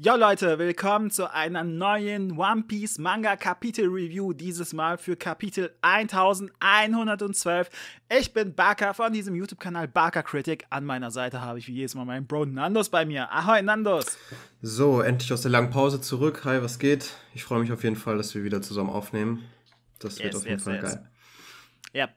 Jo Leute, willkommen zu einer neuen One Piece Manga Kapitel Review, dieses Mal für Kapitel 1112. Ich bin Barker von diesem YouTube-Kanal Barker Critic. An meiner Seite habe ich wie jedes Mal meinen Bro Nandos bei mir. Ahoi Nandos! So, endlich aus der langen Pause zurück. Hi, was geht? Ich freue mich auf jeden Fall, dass wir wieder zusammen aufnehmen. Das yes, wird auf jeden yes, Fall yes. geil. Ja,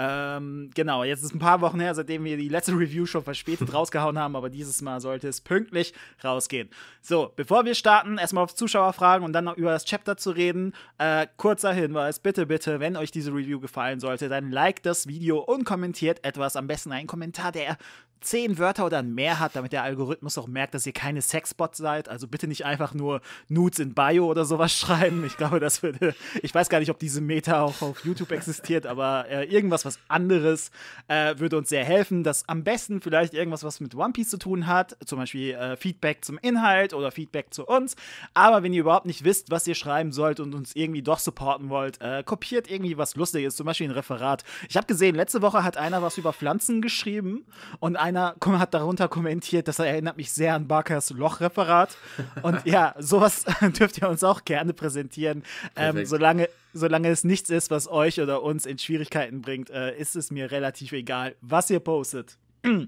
ähm, genau, jetzt ist ein paar Wochen her, seitdem wir die letzte Review schon verspätet rausgehauen haben, aber dieses Mal sollte es pünktlich rausgehen. So, bevor wir starten, erstmal auf Zuschauerfragen und dann noch über das Chapter zu reden. Äh, kurzer Hinweis, bitte, bitte, wenn euch diese Review gefallen sollte, dann liked das Video und kommentiert etwas. Am besten einen Kommentar, der zehn Wörter oder mehr hat, damit der Algorithmus auch merkt, dass ihr keine Sexbots seid. Also bitte nicht einfach nur Nudes in Bio oder sowas schreiben. Ich glaube, das würde. Ich weiß gar nicht, ob diese Meta auch auf YouTube existiert, aber äh, irgendwas, was anderes äh, würde uns sehr helfen. Das am besten vielleicht irgendwas, was mit One Piece zu tun hat, zum Beispiel äh, Feedback zum Inhalt oder Feedback zu uns. Aber wenn ihr überhaupt nicht wisst, was ihr schreiben sollt und uns irgendwie doch supporten wollt, äh, kopiert irgendwie was Lustiges, zum Beispiel ein Referat. Ich habe gesehen, letzte Woche hat einer was über Pflanzen geschrieben und einer hat darunter kommentiert, das erinnert mich sehr an Barkers Loch-Referat. Und ja, sowas dürft ihr uns auch gerne präsentieren, ähm, solange solange es nichts ist, was euch oder uns in Schwierigkeiten bringt, äh, ist es mir relativ egal, was ihr postet.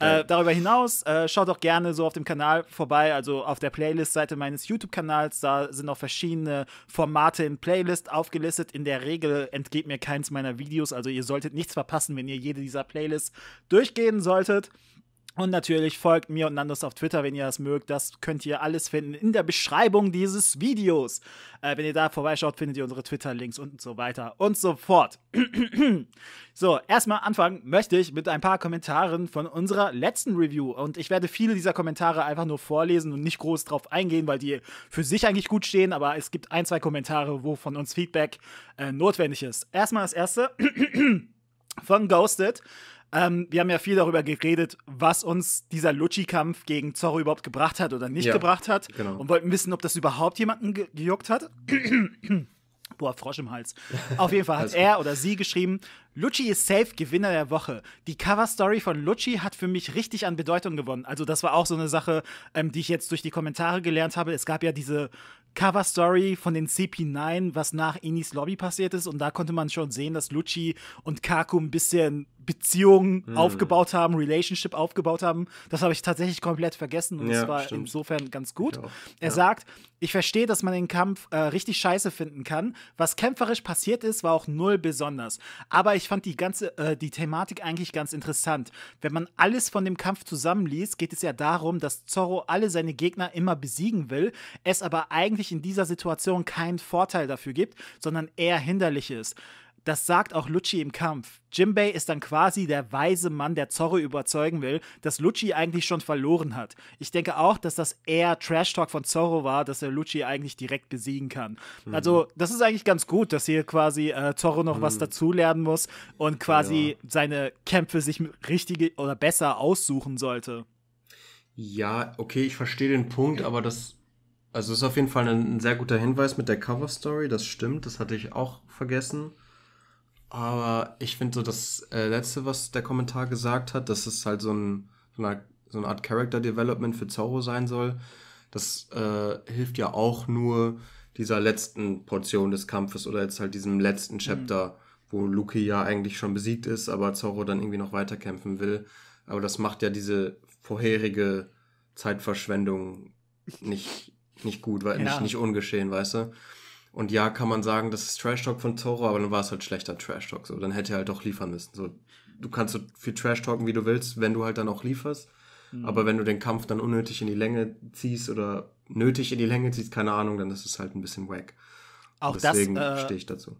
Äh, darüber hinaus, äh, schaut auch gerne so auf dem Kanal vorbei, also auf der Playlist-Seite meines YouTube-Kanals. Da sind auch verschiedene Formate in Playlist aufgelistet. In der Regel entgeht mir keins meiner Videos, also ihr solltet nichts verpassen, wenn ihr jede dieser Playlists durchgehen solltet. Und natürlich folgt mir und Nandos auf Twitter, wenn ihr das mögt. Das könnt ihr alles finden in der Beschreibung dieses Videos. Äh, wenn ihr da vorbeischaut, findet ihr unsere Twitter-Links und so weiter und so fort. so, erstmal anfangen möchte ich mit ein paar Kommentaren von unserer letzten Review. Und ich werde viele dieser Kommentare einfach nur vorlesen und nicht groß drauf eingehen, weil die für sich eigentlich gut stehen. Aber es gibt ein, zwei Kommentare, wo von uns Feedback äh, notwendig ist. Erstmal das erste von Ghosted. Ähm, wir haben ja viel darüber geredet, was uns dieser Lucci-Kampf gegen Zorro überhaupt gebracht hat oder nicht ja, gebracht hat. Genau. Und wollten wissen, ob das überhaupt jemanden ge gejuckt hat. Boah, Frosch im Hals. Auf jeden Fall hat er oder sie geschrieben, Lucci ist safe Gewinner der Woche. Die Cover-Story von Lucci hat für mich richtig an Bedeutung gewonnen. Also, das war auch so eine Sache, ähm, die ich jetzt durch die Kommentare gelernt habe. Es gab ja diese Cover-Story von den CP9, was nach Inis Lobby passiert ist. Und da konnte man schon sehen, dass Lucci und Kaku ein bisschen Beziehungen hm. aufgebaut haben, Relationship aufgebaut haben. Das habe ich tatsächlich komplett vergessen. Und ja, das war stimmt. insofern ganz gut. Ja. Er sagt, ich verstehe, dass man den Kampf äh, richtig scheiße finden kann. Was kämpferisch passiert ist, war auch null besonders. Aber ich ich fand die ganze, äh, die Thematik eigentlich ganz interessant. Wenn man alles von dem Kampf zusammenliest, geht es ja darum, dass Zorro alle seine Gegner immer besiegen will, es aber eigentlich in dieser Situation keinen Vorteil dafür gibt, sondern eher hinderlich ist. Das sagt auch Lucci im Kampf. Jimbei ist dann quasi der weise Mann, der Zorro überzeugen will, dass Lucci eigentlich schon verloren hat. Ich denke auch, dass das eher Trash-Talk von Zorro war, dass er Lucci eigentlich direkt besiegen kann. Mhm. Also, das ist eigentlich ganz gut, dass hier quasi äh, Zorro noch mhm. was dazulernen muss und quasi ja. seine Kämpfe sich richtige oder besser aussuchen sollte. Ja, okay, ich verstehe den Punkt, aber das also ist auf jeden Fall ein, ein sehr guter Hinweis mit der Cover Story, das stimmt, das hatte ich auch vergessen. Aber ich finde so das äh, letzte, was der Kommentar gesagt hat, dass es halt so, ein, so, eine, so eine Art Character Development für Zorro sein soll, das äh, hilft ja auch nur dieser letzten Portion des Kampfes oder jetzt halt diesem letzten mhm. Chapter, mhm. wo Luki ja eigentlich schon besiegt ist, aber Zorro dann irgendwie noch weiterkämpfen will. Aber das macht ja diese vorherige Zeitverschwendung nicht, nicht gut, weil ja. nicht, nicht ungeschehen, weißt du? Und ja, kann man sagen, das ist Trash Talk von Toro, aber dann war es halt schlechter Trash Talk. So, dann hätte er halt auch liefern müssen. So, du kannst so viel Trash talken, wie du willst, wenn du halt dann auch lieferst. Mhm. Aber wenn du den Kampf dann unnötig in die Länge ziehst oder nötig in die Länge ziehst, keine Ahnung, dann ist es halt ein bisschen wack. Auch deswegen das, äh, stehe ich dazu.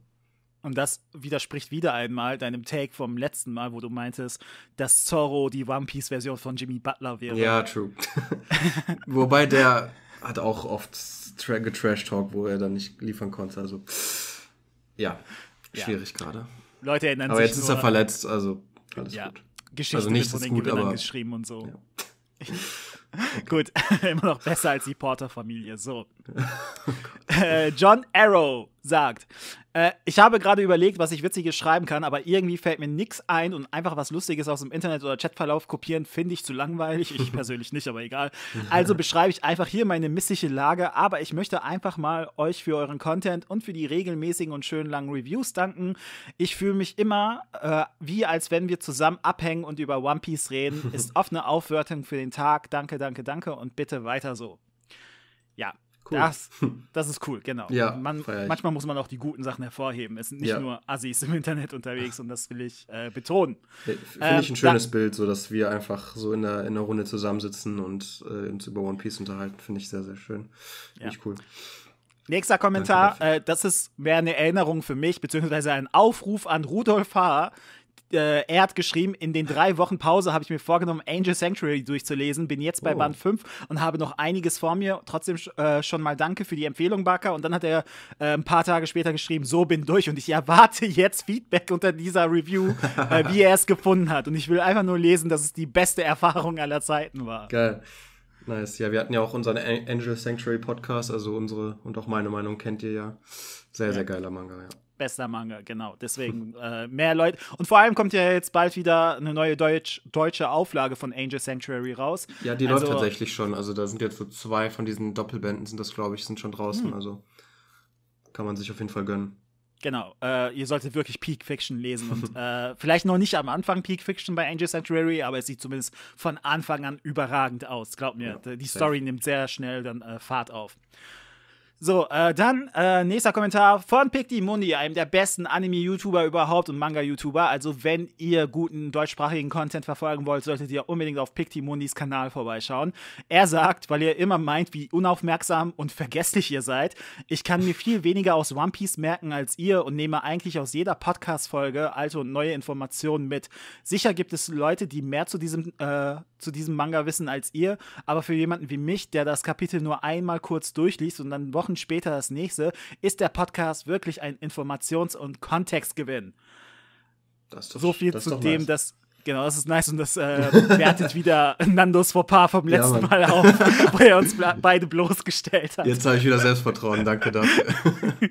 Und das widerspricht wieder einmal deinem Take vom letzten Mal, wo du meintest, dass Zorro die One Piece-Version von Jimmy Butler wäre. Ja, true. Wobei der hat auch oft Getrash-Talk, wo er dann nicht liefern konnte. Also, ja, schwierig ja. gerade. Leute erinnern aber sich. Aber jetzt ist er verletzt, also alles ja. gut. Geschichte also nichts ist gut, aber geschrieben und so. Ja. Okay. Gut, immer noch besser als die Porter-Familie. So. äh, John Arrow sagt: äh, ich habe gerade überlegt, was ich Witziges schreiben kann, aber irgendwie fällt mir nichts ein und einfach was Lustiges aus dem Internet oder Chatverlauf kopieren finde ich zu langweilig. Ich persönlich nicht, aber egal. Also beschreibe ich einfach hier meine missliche Lage, aber ich möchte einfach mal euch für euren Content und für die regelmäßigen und schönen langen Reviews danken. Ich fühle mich immer äh, wie als wenn wir zusammen abhängen und über One Piece reden. Ist oft eine Aufwertung für den Tag. Danke, danke, danke und bitte weiter so. Cool. Das, das ist cool, genau. Ja, man, manchmal muss man auch die guten Sachen hervorheben. Es sind nicht ja. nur Assis im Internet unterwegs und das will ich äh, betonen. Finde ähm, ich ein schönes dann, Bild, so dass wir einfach so in der, in der Runde zusammensitzen und äh, uns über One Piece unterhalten. Finde ich sehr, sehr schön. Finde ja. ich cool. Nächster Kommentar, äh, das ist mehr eine Erinnerung für mich, beziehungsweise ein Aufruf an Rudolf Haar äh, er hat geschrieben, in den drei Wochen Pause habe ich mir vorgenommen, Angel Sanctuary durchzulesen, bin jetzt bei oh. Band 5 und habe noch einiges vor mir. Trotzdem äh, schon mal danke für die Empfehlung, Barker. Und dann hat er äh, ein paar Tage später geschrieben, so bin durch und ich erwarte jetzt Feedback unter dieser Review, äh, wie er es gefunden hat. Und ich will einfach nur lesen, dass es die beste Erfahrung aller Zeiten war. Geil. Nice. Ja, wir hatten ja auch unseren Angel Sanctuary Podcast, also unsere und auch meine Meinung kennt ihr ja. Sehr, ja. sehr geiler Manga, ja. Bester Manga, genau. Deswegen äh, mehr Leute. Und vor allem kommt ja jetzt bald wieder eine neue Deutsch, deutsche Auflage von Angel Sanctuary raus. Ja, die also, läuft tatsächlich schon. Also da sind jetzt so zwei von diesen Doppelbänden, sind das, glaube ich, sind schon draußen. Hm. Also kann man sich auf jeden Fall gönnen. Genau, äh, ihr solltet wirklich Peak Fiction lesen und äh, vielleicht noch nicht am Anfang Peak Fiction bei Angel Sanctuary, aber es sieht zumindest von Anfang an überragend aus. Glaubt mir, ja, die Story nimmt sehr schnell dann äh, Fahrt auf. So, äh, dann äh, nächster Kommentar von Pictimundi, einem der besten Anime-YouTuber überhaupt und Manga-YouTuber. Also, wenn ihr guten deutschsprachigen Content verfolgen wollt, solltet ihr unbedingt auf Pictimundis Kanal vorbeischauen. Er sagt, weil ihr immer meint, wie unaufmerksam und vergesslich ihr seid, ich kann mir viel weniger aus One Piece merken als ihr und nehme eigentlich aus jeder Podcast-Folge alte und neue Informationen mit. Sicher gibt es Leute, die mehr zu diesem äh, zu diesem Manga wissen als ihr, aber für jemanden wie mich, der das Kapitel nur einmal kurz durchliest und dann Wochen später das nächste, ist der Podcast wirklich ein Informations- und Kontextgewinn. Doch, so viel zu dem, nice. dass Genau, das ist nice und das äh, wertet wieder Nandos Fauxpas vom letzten ja, Mal auf, wo er uns beide bloßgestellt hat. Jetzt habe ich wieder Selbstvertrauen, danke dafür.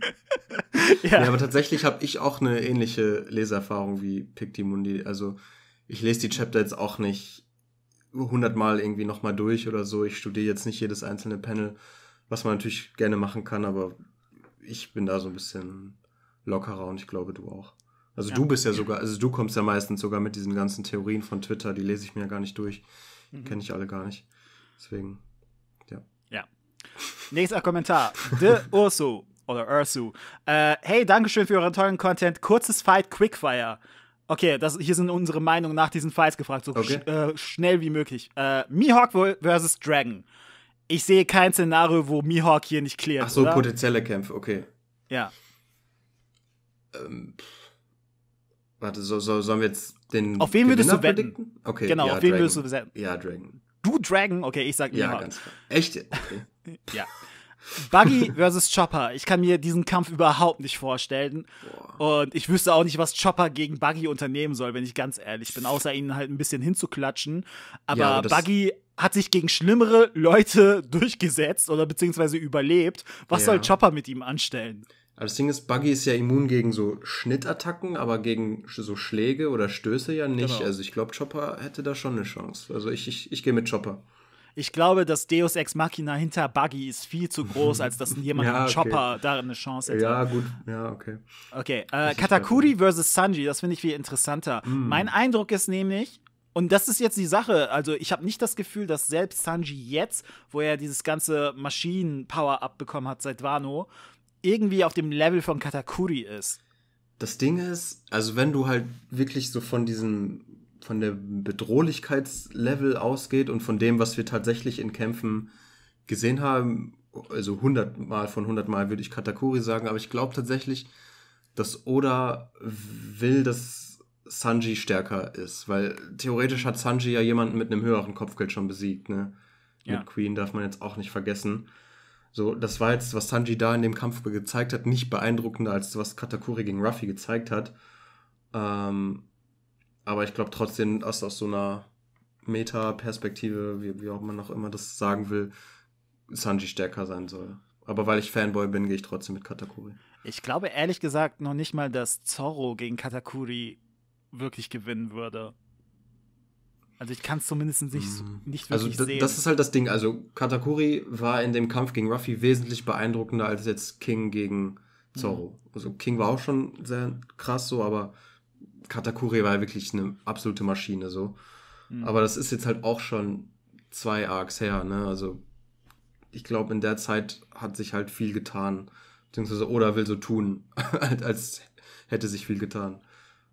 ja. ja. aber tatsächlich habe ich auch eine ähnliche Leserfahrung wie Pictimundi. Also ich lese die Chapter jetzt auch nicht hundertmal irgendwie nochmal durch oder so. Ich studiere jetzt nicht jedes einzelne Panel, was man natürlich gerne machen kann, aber ich bin da so ein bisschen lockerer und ich glaube, du auch. Also ja. du bist ja sogar, also du kommst ja meistens sogar mit diesen ganzen Theorien von Twitter, die lese ich mir ja gar nicht durch. Mhm. Kenne ich alle gar nicht. Deswegen, ja. Ja. Nächster Kommentar. De Ursu oder Ursu. Äh, hey, Dankeschön für euren tollen Content. Kurzes Fight Quickfire. Okay, das, hier sind unsere Meinungen nach diesen Fights gefragt, so okay. sch äh, schnell wie möglich. Äh, Mihawk versus Dragon. Ich sehe kein Szenario, wo Mihawk hier nicht klärt. Ach so, oder? potenzielle Kämpfe, okay. Ja. Ähm, warte, so, so, sollen wir jetzt den. Auf wen würdest du wetten? Okay, genau, ja, auf wen Dragon. würdest du wetten? Ja, Dragon. Du Dragon? Okay, ich sag Mihawk. Ja, ganz klar. Echt? Okay. ja. Buggy versus Chopper. Ich kann mir diesen Kampf überhaupt nicht vorstellen. Boah. Und ich wüsste auch nicht, was Chopper gegen Buggy unternehmen soll, wenn ich ganz ehrlich bin, außer ihnen halt ein bisschen hinzuklatschen. Aber, ja, aber Buggy hat sich gegen schlimmere Leute durchgesetzt oder beziehungsweise überlebt. Was ja. soll Chopper mit ihm anstellen? Aber das Ding ist, Buggy ist ja immun gegen so Schnittattacken, aber gegen so Schläge oder Stöße ja nicht. Genau. Also ich glaube, Chopper hätte da schon eine Chance. Also ich, ich, ich gehe mit Chopper ich glaube, das Deus Ex Machina hinter Buggy ist viel zu groß, als dass jemand ja, okay. Chopper darin eine Chance hätte. Ja, gut, ja, okay. Okay, äh, Katakuri versus Sanji, das finde ich viel interessanter. Mm. Mein Eindruck ist nämlich, und das ist jetzt die Sache. Also, ich habe nicht das Gefühl, dass selbst Sanji jetzt, wo er dieses ganze Maschinen-Power-Up bekommen hat seit Wano, irgendwie auf dem Level von Katakuri ist. Das Ding ist, also, wenn du halt wirklich so von diesem von der Bedrohlichkeitslevel ausgeht und von dem, was wir tatsächlich in Kämpfen gesehen haben, also 100 Mal von 100 Mal würde ich Katakuri sagen, aber ich glaube tatsächlich, dass Oda will, dass Sanji stärker ist, weil theoretisch hat Sanji ja jemanden mit einem höheren Kopfgeld schon besiegt, ne? Ja. Mit Queen darf man jetzt auch nicht vergessen. So, das war jetzt, was Sanji da in dem Kampf gezeigt hat, nicht beeindruckender als was Katakuri gegen Ruffy gezeigt hat. Ähm, aber ich glaube trotzdem, dass aus so einer Meta-Perspektive, wie, wie auch man noch immer das sagen will, Sanji stärker sein soll. Aber weil ich Fanboy bin, gehe ich trotzdem mit Katakuri. Ich glaube ehrlich gesagt noch nicht mal, dass Zorro gegen Katakuri wirklich gewinnen würde. Also ich kann es zumindest nicht, mm. nicht also wirklich also das, sehen. Das ist halt das Ding. Also Katakuri war in dem Kampf gegen Ruffy wesentlich beeindruckender als jetzt King gegen Zorro. Mhm. Also King war auch schon sehr krass so, aber Katakuri war ja wirklich eine absolute Maschine so. Mhm. Aber das ist jetzt halt auch schon zwei Arcs her, ne? Also ich glaube, in der Zeit hat sich halt viel getan. Beziehungsweise Oda will so tun, halt, als hätte sich viel getan.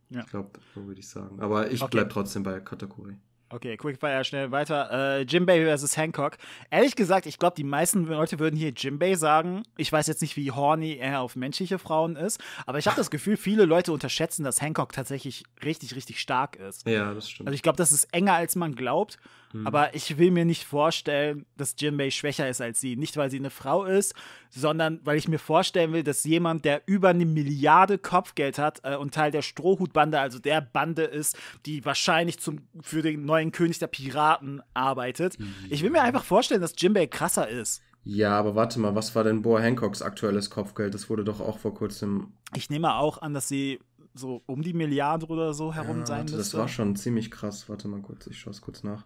Ja. Ich glaube, so würde ich sagen. Aber ich okay. bleibe trotzdem bei Katakuri. Okay, Quickfire, schnell weiter. Äh, Jimbei versus Hancock. Ehrlich gesagt, ich glaube, die meisten Leute würden hier Jimbei sagen. Ich weiß jetzt nicht, wie horny er auf menschliche Frauen ist, aber ich habe das Gefühl, viele Leute unterschätzen, dass Hancock tatsächlich richtig, richtig stark ist. Ja, das stimmt. Also ich glaube, das ist enger, als man glaubt. Mhm. Aber ich will mir nicht vorstellen, dass Jinbei schwächer ist als sie. Nicht, weil sie eine Frau ist, sondern weil ich mir vorstellen will, dass jemand, der über eine Milliarde Kopfgeld hat äh, und Teil der Strohhutbande, also der Bande ist, die wahrscheinlich zum, für den neuen König der Piraten arbeitet. Mhm. Ich will mir einfach vorstellen, dass Jinbei krasser ist. Ja, aber warte mal, was war denn Boa Hancocks aktuelles Kopfgeld? Das wurde doch auch vor kurzem. Ich nehme auch an, dass sie so um die Milliarde oder so herum ja, sein warte, müsste. Das war schon ziemlich krass. Warte mal kurz, ich schaue es kurz nach.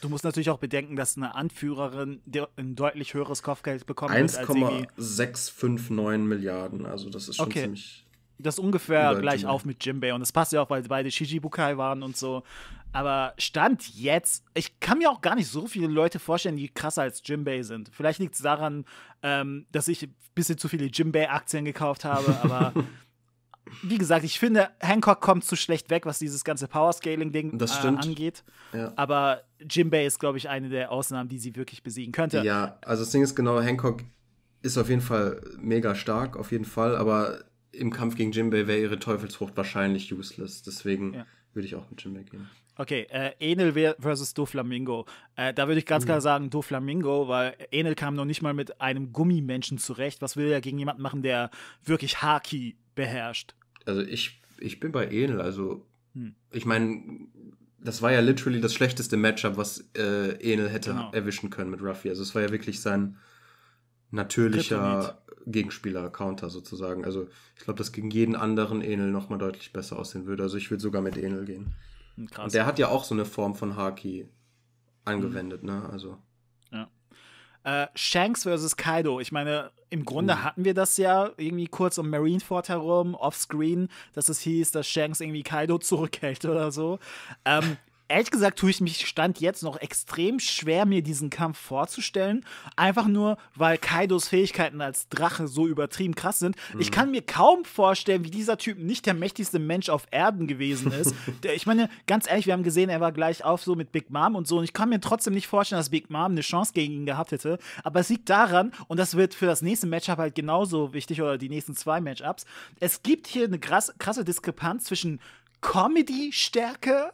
Du musst natürlich auch bedenken, dass eine Anführerin ein deutlich höheres Kopfgeld bekommt. 1,659 Milliarden, also das ist schon okay. ziemlich. Das ist ungefähr gleich auf mit Jinbei. und das passt ja auch, weil beide Shijibukai waren und so. Aber Stand jetzt, ich kann mir auch gar nicht so viele Leute vorstellen, die krasser als Jinbei sind. Vielleicht liegt es daran, ähm, dass ich ein bisschen zu viele jinbei aktien gekauft habe, aber wie gesagt, ich finde, Hancock kommt zu schlecht weg, was dieses ganze Power-Scaling-Ding äh, angeht. Ja. Aber Jimbei ist, glaube ich, eine der Ausnahmen, die sie wirklich besiegen könnte. Ja, also das Ding ist genau, Hancock ist auf jeden Fall mega stark, auf jeden Fall, aber im Kampf gegen Jimbei wäre ihre Teufelsfrucht wahrscheinlich useless. Deswegen ja. würde ich auch mit Jimbei gehen. Okay, äh, Enel versus Doflamingo. Äh, da würde ich ganz mhm. klar sagen Doflamingo, weil Enel kam noch nicht mal mit einem Gummimenschen zurecht. Was will er gegen jemanden machen, der wirklich Haki beherrscht? also ich, ich bin bei Enel. Also, hm. ich meine, das war ja literally das schlechteste Matchup, was äh, Enel hätte genau. erwischen können mit Ruffy. Also, es war ja wirklich sein natürlicher Gegenspieler, Counter sozusagen. Also, ich glaube, das gegen jeden anderen Enel nochmal deutlich besser aussehen würde. Also, ich würde sogar mit Enel gehen. Hm, krass. Und der hat ja auch so eine Form von Haki angewendet, mhm. ne? Also. Äh, Shanks versus Kaido. Ich meine, im Grunde uh. hatten wir das ja irgendwie kurz um Marineford herum, offscreen, dass es hieß, dass Shanks irgendwie Kaido zurückhält oder so. Ähm, Ehrlich gesagt tue ich mich Stand jetzt noch extrem schwer, mir diesen Kampf vorzustellen. Einfach nur, weil Kaidos Fähigkeiten als Drache so übertrieben krass sind. Mhm. Ich kann mir kaum vorstellen, wie dieser Typ nicht der mächtigste Mensch auf Erden gewesen ist. ich meine, ganz ehrlich, wir haben gesehen, er war gleich auf so mit Big Mom und so. Und ich kann mir trotzdem nicht vorstellen, dass Big Mom eine Chance gegen ihn gehabt hätte. Aber es liegt daran, und das wird für das nächste Matchup halt genauso wichtig oder die nächsten zwei Matchups. Es gibt hier eine krasse Diskrepanz zwischen Comedy-Stärke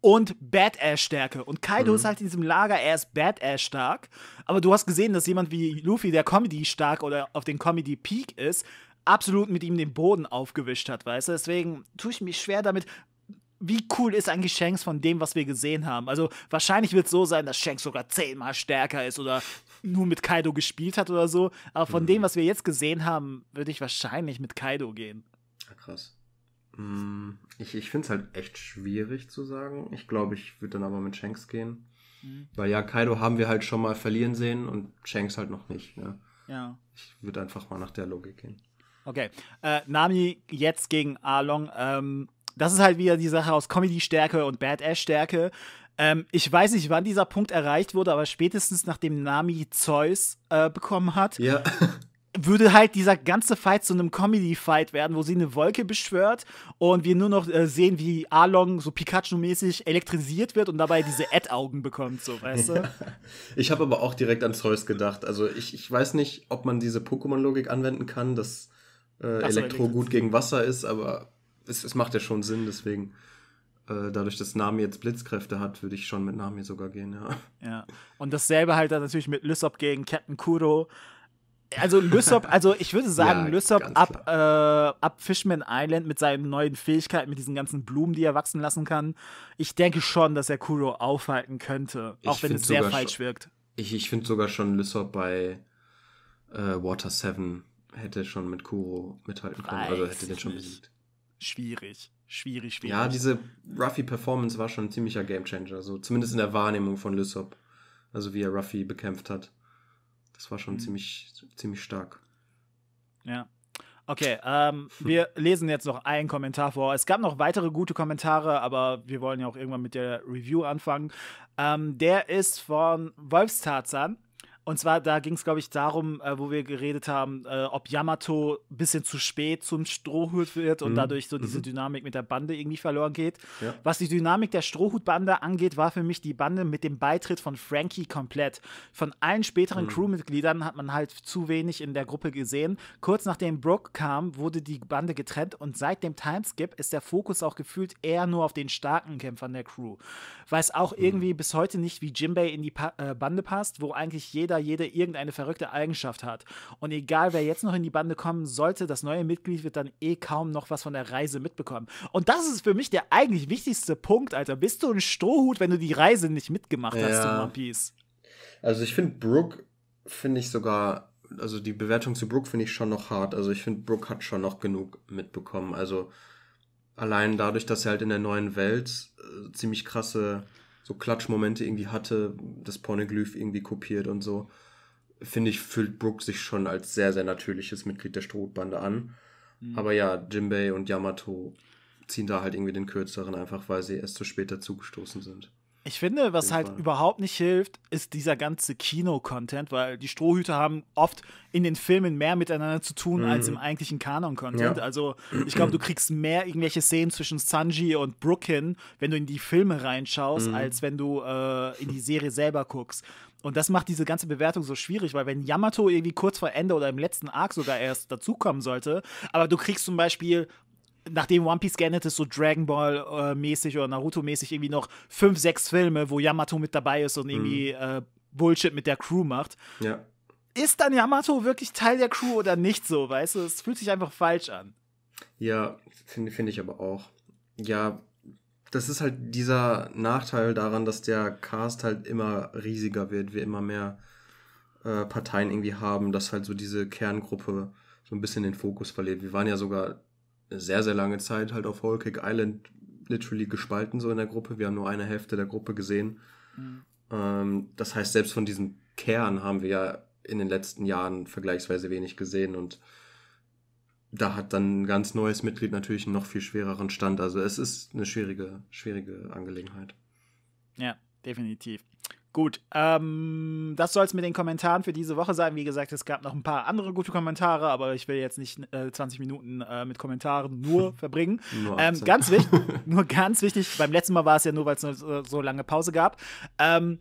und Badass-Stärke. Und Kaido mhm. ist halt in diesem Lager, er ist Badass-stark. Aber du hast gesehen, dass jemand wie Luffy, der Comedy-stark oder auf den Comedy-Peak ist, absolut mit ihm den Boden aufgewischt hat, weißt du? Deswegen tue ich mich schwer damit. Wie cool ist eigentlich Shanks von dem, was wir gesehen haben? Also, wahrscheinlich wird es so sein, dass Shanks sogar zehnmal stärker ist oder nur mit Kaido gespielt hat oder so. Aber von mhm. dem, was wir jetzt gesehen haben, würde ich wahrscheinlich mit Kaido gehen. krass. Mm, ich, ich finde es halt echt schwierig zu sagen. Ich glaube, ich würde dann aber mit Shanks gehen. Mhm. Weil ja, Kaido haben wir halt schon mal verlieren sehen und Shanks halt noch nicht. Ne? Ja. Ich würde einfach mal nach der Logik gehen. Okay. Äh, Nami jetzt gegen Arlong. Ähm, das ist halt wieder die Sache aus Comedy-Stärke und Badass-Stärke. Ähm, ich weiß nicht, wann dieser Punkt erreicht wurde, aber spätestens nachdem Nami Zeus äh, bekommen hat. Ja. würde halt dieser ganze Fight zu einem Comedy-Fight werden, wo sie eine Wolke beschwört und wir nur noch äh, sehen, wie Arlong so Pikachu-mäßig elektrisiert wird und dabei diese ad augen bekommt, so, weißt du? Ich habe aber auch direkt an Zeus gedacht. Also ich, ich weiß nicht, ob man diese Pokémon-Logik anwenden kann, dass äh, Elektro gut gegen Wasser ist, aber es, es macht ja schon Sinn, deswegen äh, dadurch, dass Nami jetzt Blitzkräfte hat, würde ich schon mit Nami sogar gehen, ja. Ja. Und dasselbe halt dann natürlich mit Lysop gegen Captain Kuro also Lysop, also ich würde sagen, ja, Lysop ab, äh, ab Fishman Island mit seinen neuen Fähigkeiten, mit diesen ganzen Blumen, die er wachsen lassen kann. Ich denke schon, dass er Kuro aufhalten könnte, auch ich wenn es sehr falsch schon, wirkt. Ich, ich finde sogar schon Lysop bei äh, Water 7 hätte schon mit Kuro mithalten können. Weiß also hätte den schon besiegt. Schwierig. Schwierig, schwierig. Ja, diese Ruffy-Performance war schon ein ziemlicher Gamechanger, so zumindest in der Wahrnehmung von Lysop. Also wie er Ruffy bekämpft hat. Das war schon mhm. ziemlich, ziemlich stark. Ja. Okay, ähm, wir lesen jetzt noch einen Kommentar vor. Es gab noch weitere gute Kommentare, aber wir wollen ja auch irgendwann mit der Review anfangen. Ähm, der ist von Wolfstarzan. Und zwar, da ging es, glaube ich, darum, äh, wo wir geredet haben, äh, ob Yamato ein bisschen zu spät zum Strohhut wird und mhm. dadurch so diese mhm. Dynamik mit der Bande irgendwie verloren geht. Ja. Was die Dynamik der Strohhutbande angeht, war für mich die Bande mit dem Beitritt von Frankie komplett. Von allen späteren mhm. Crewmitgliedern hat man halt zu wenig in der Gruppe gesehen. Kurz nachdem Brooke kam, wurde die Bande getrennt und seit dem Timeskip ist der Fokus auch gefühlt eher nur auf den starken Kämpfern der Crew. Weiß auch mhm. irgendwie bis heute nicht, wie Jinbei in die pa äh, Bande passt, wo eigentlich jeder jeder jede irgendeine verrückte Eigenschaft hat. Und egal, wer jetzt noch in die Bande kommen sollte, das neue Mitglied wird dann eh kaum noch was von der Reise mitbekommen. Und das ist für mich der eigentlich wichtigste Punkt, Alter. Bist du ein Strohhut, wenn du die Reise nicht mitgemacht ja. hast in One Piece? Also ich finde Brooke, finde ich sogar, also die Bewertung zu Brooke finde ich schon noch hart. Also ich finde, Brooke hat schon noch genug mitbekommen. Also allein dadurch, dass er halt in der neuen Welt äh, ziemlich krasse so Klatschmomente irgendwie hatte, das Pornoglyph irgendwie kopiert und so, finde ich, fühlt Brooke sich schon als sehr, sehr natürliches Mitglied der Strohbande an. Mhm. Aber ja, Jinbei und Yamato ziehen da halt irgendwie den kürzeren, einfach weil sie erst zu spät dazugestoßen sind. Ich finde, was halt Fall. überhaupt nicht hilft, ist dieser ganze Kino-Content, weil die Strohhüte haben oft in den Filmen mehr miteinander zu tun mhm. als im eigentlichen Kanon-Content. Ja. Also ich glaube, du kriegst mehr irgendwelche Szenen zwischen Sanji und Brooke wenn du in die Filme reinschaust, mhm. als wenn du äh, in die Serie selber guckst. Und das macht diese ganze Bewertung so schwierig, weil wenn Yamato irgendwie kurz vor Ende oder im letzten Arc sogar erst dazukommen sollte, aber du kriegst zum Beispiel nachdem One Piece geendet ist, so Dragon Ball-mäßig äh, oder Naruto-mäßig irgendwie noch fünf, sechs Filme, wo Yamato mit dabei ist und mhm. irgendwie mhm. äh, Bullshit mit der Crew macht. Ja. Ist dann Yamato wirklich Teil der Crew oder nicht so, weißt du? Es fühlt sich einfach falsch an. Ja, finde find ich aber auch. Ja, das ist halt dieser Nachteil daran, dass der Cast halt immer riesiger wird, wir immer mehr äh, Parteien irgendwie haben, dass halt so diese Kerngruppe so ein bisschen den Fokus verliert. Wir waren ja sogar sehr, sehr lange Zeit halt auf Whole Cake Island literally gespalten so in der Gruppe. Wir haben nur eine Hälfte der Gruppe gesehen. Mhm. Ähm, das heißt, selbst von diesem Kern haben wir ja in den letzten Jahren vergleichsweise wenig gesehen und da hat dann ein ganz neues Mitglied natürlich einen noch viel schwereren Stand. Also es ist eine schwierige, schwierige Angelegenheit. Ja, definitiv. Gut, ähm, das soll es mit den Kommentaren für diese Woche sein. Wie gesagt, es gab noch ein paar andere gute Kommentare, aber ich will jetzt nicht äh, 20 Minuten äh, mit Kommentaren nur verbringen. nur, ähm, ganz wichtig, nur ganz wichtig, beim letzten Mal war es ja nur, weil es so, so lange Pause gab. Ähm,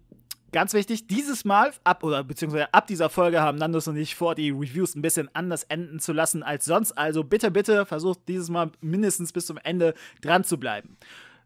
ganz wichtig, dieses Mal, ab oder beziehungsweise ab dieser Folge haben Nandos und ich vor, die Reviews ein bisschen anders enden zu lassen als sonst. Also bitte, bitte versucht dieses Mal mindestens bis zum Ende dran zu bleiben.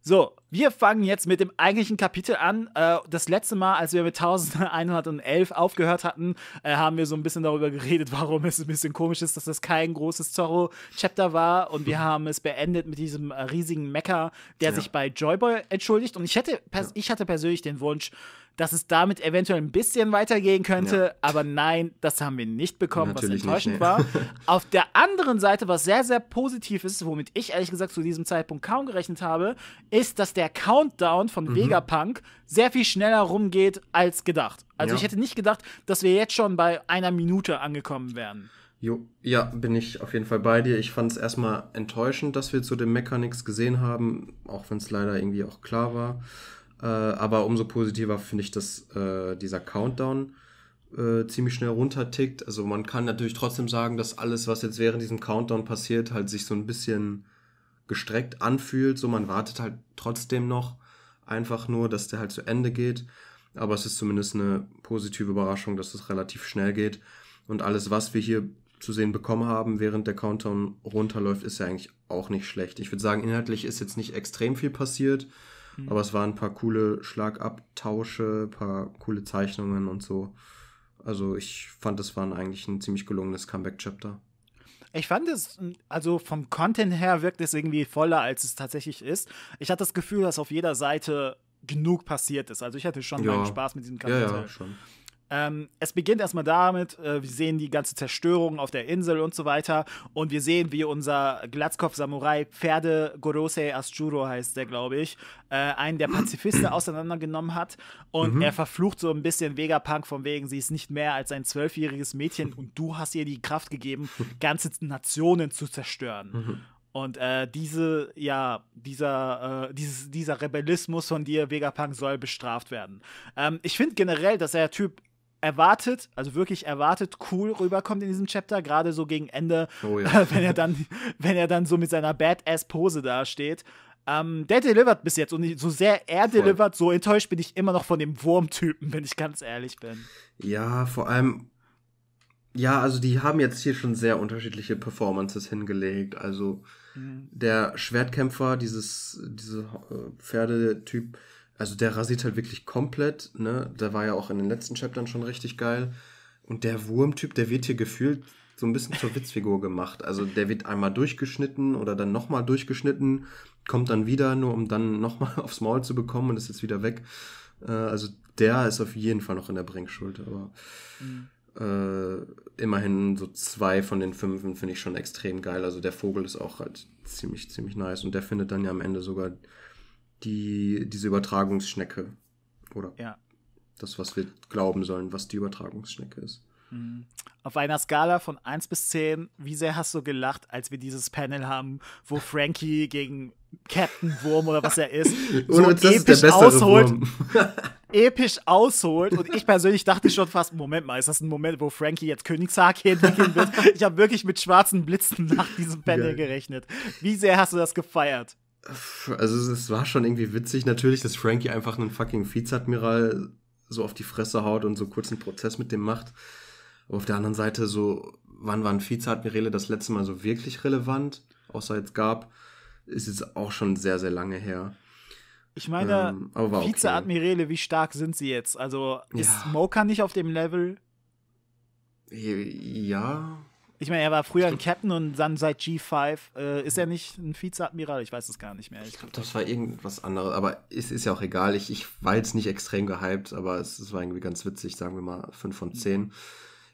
So, wir fangen jetzt mit dem eigentlichen Kapitel an. Äh, das letzte Mal, als wir mit 1111 aufgehört hatten, äh, haben wir so ein bisschen darüber geredet, warum es ein bisschen komisch ist, dass das kein großes Zorro-Chapter war. Und wir haben es beendet mit diesem äh, riesigen Mecker, der ja. sich bei Joyboy entschuldigt. Und ich hätte, ich hatte persönlich den Wunsch, dass es damit eventuell ein bisschen weitergehen könnte. Ja. Aber nein, das haben wir nicht bekommen, Natürlich was enttäuschend nicht, nee. war. Auf der anderen Seite, was sehr, sehr positiv ist, womit ich ehrlich gesagt zu diesem Zeitpunkt kaum gerechnet habe, ist, dass der Countdown von mhm. Vegapunk sehr viel schneller rumgeht als gedacht. Also ja. ich hätte nicht gedacht, dass wir jetzt schon bei einer Minute angekommen wären. Jo, ja, bin ich auf jeden Fall bei dir. Ich fand es erstmal enttäuschend, dass wir zu dem Mecha gesehen haben, auch wenn es leider irgendwie auch klar war. Äh, aber umso positiver finde ich, dass äh, dieser Countdown äh, ziemlich schnell runtertickt. Also man kann natürlich trotzdem sagen, dass alles, was jetzt während diesem Countdown passiert, halt sich so ein bisschen gestreckt anfühlt. So man wartet halt trotzdem noch einfach nur, dass der halt zu Ende geht. Aber es ist zumindest eine positive Überraschung, dass es das relativ schnell geht. Und alles, was wir hier zu sehen bekommen haben, während der Countdown runterläuft, ist ja eigentlich auch nicht schlecht. Ich würde sagen, inhaltlich ist jetzt nicht extrem viel passiert. Mhm. Aber es waren ein paar coole Schlagabtausche, ein paar coole Zeichnungen und so. Also ich fand, es war eigentlich ein ziemlich gelungenes Comeback-Chapter. Ich fand es, also vom Content her wirkt es irgendwie voller, als es tatsächlich ist. Ich hatte das Gefühl, dass auf jeder Seite genug passiert ist. Also ich hatte schon ja. meinen Spaß mit diesem Kapitel. Ja, ja, schon. Ähm, es beginnt erstmal damit, äh, wir sehen die ganze Zerstörung auf der Insel und so weiter. Und wir sehen, wie unser Glatzkopf-Samurai Pferde Gorosei Asjuro heißt der, glaube ich, äh, einen der Pazifisten auseinandergenommen hat. Und mhm. er verflucht so ein bisschen Vegapunk von wegen, sie ist nicht mehr als ein zwölfjähriges Mädchen und du hast ihr die Kraft gegeben, ganze Nationen zu zerstören. Mhm. Und äh, diese, ja, dieser, äh, dieses, dieser Rebellismus von dir, Vegapunk, soll bestraft werden. Ähm, ich finde generell, dass der Typ erwartet, also wirklich erwartet, cool rüberkommt in diesem Chapter, gerade so gegen Ende, oh, ja. wenn, er dann, wenn er dann so mit seiner Badass-Pose dasteht. Ähm, der delivert bis jetzt und so sehr er delivert, so enttäuscht bin ich immer noch von dem Wurmtypen, wenn ich ganz ehrlich bin. Ja, vor allem, ja, also die haben jetzt hier schon sehr unterschiedliche Performances hingelegt. Also mhm. der Schwertkämpfer, dieses, dieser äh, Pferdetyp, also der rasiert halt wirklich komplett, ne? Der war ja auch in den letzten Chaptern schon richtig geil. Und der Wurmtyp, der wird hier gefühlt so ein bisschen zur Witzfigur gemacht. Also der wird einmal durchgeschnitten oder dann nochmal durchgeschnitten, kommt dann wieder, nur um dann nochmal aufs Maul zu bekommen und ist jetzt wieder weg. Äh, also der ist auf jeden Fall noch in der Bringschuld, aber mhm. äh, immerhin so zwei von den fünf finde ich schon extrem geil. Also der Vogel ist auch halt ziemlich, ziemlich nice und der findet dann ja am Ende sogar die, diese Übertragungsschnecke. Oder ja. das, was wir glauben sollen, was die Übertragungsschnecke ist. Mhm. Auf einer Skala von 1 bis 10, wie sehr hast du gelacht, als wir dieses Panel haben, wo Frankie gegen Captain Wurm oder was er ist, so episch ausholt, episch ausholt. Und ich persönlich dachte schon fast, Moment mal, ist das ein Moment, wo Frankie jetzt Königshake entwickeln wird? Ich habe wirklich mit schwarzen Blitzen nach diesem Panel Geil. gerechnet. Wie sehr hast du das gefeiert? Also es war schon irgendwie witzig natürlich, dass Frankie einfach einen fucking Vizeadmiral so auf die Fresse haut und so kurz einen Prozess mit dem macht. Aber auf der anderen Seite so, wann waren Vizeadmiräle das letzte Mal so wirklich relevant? Außer jetzt gab, ist jetzt auch schon sehr, sehr lange her. Ich meine, ähm, Vizeadmiräle, okay. wie stark sind sie jetzt? Also ist ja. Smoker nicht auf dem Level? Ja, ich meine, er war früher ein Captain und dann seit G5 äh, ist er nicht ein Vizeadmiral? Ich weiß es gar nicht mehr. Ich glaube, das war irgendwas anderes, aber es ist ja auch egal. Ich, ich war jetzt nicht extrem gehypt, aber es, es war irgendwie ganz witzig, sagen wir mal 5 von 10.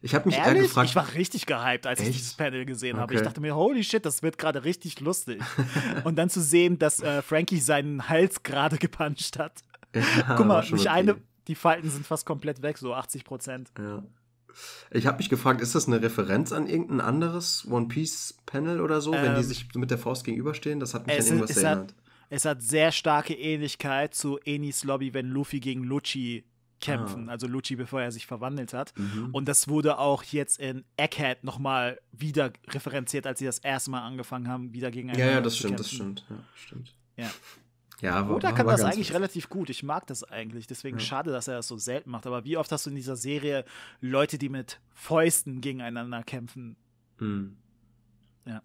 Ich habe mich Ehrlich? eher gefragt. Ich war richtig gehypt, als Echt? ich dieses Panel gesehen okay. habe. Ich dachte mir, holy shit, das wird gerade richtig lustig. und dann zu sehen, dass äh, Frankie seinen Hals gerade gepuncht hat. Ja, Guck mal, nicht okay. eine, die Falten sind fast komplett weg, so 80 Prozent. Ja. Ich habe mich gefragt, ist das eine Referenz an irgendein anderes One Piece Panel oder so, ähm, wenn die ähm, sich mit der Faust gegenüberstehen? Das hat mich an irgendwas es erinnert. Hat, es hat sehr starke Ähnlichkeit zu Enis Lobby, wenn Luffy gegen Lucci kämpfen, ah. also Lucci, bevor er sich verwandelt hat. Mhm. Und das wurde auch jetzt in Egghead nochmal wieder referenziert, als sie das erste Mal angefangen haben, wieder gegen einen. Ja, ja, das stimmt, kämpfen. das stimmt. Ja, stimmt. Ja. Ja, Oda kann das eigentlich was. relativ gut. Ich mag das eigentlich. Deswegen ja. schade, dass er das so selten macht. Aber wie oft hast du in dieser Serie Leute, die mit Fäusten gegeneinander kämpfen? Mhm. Ja.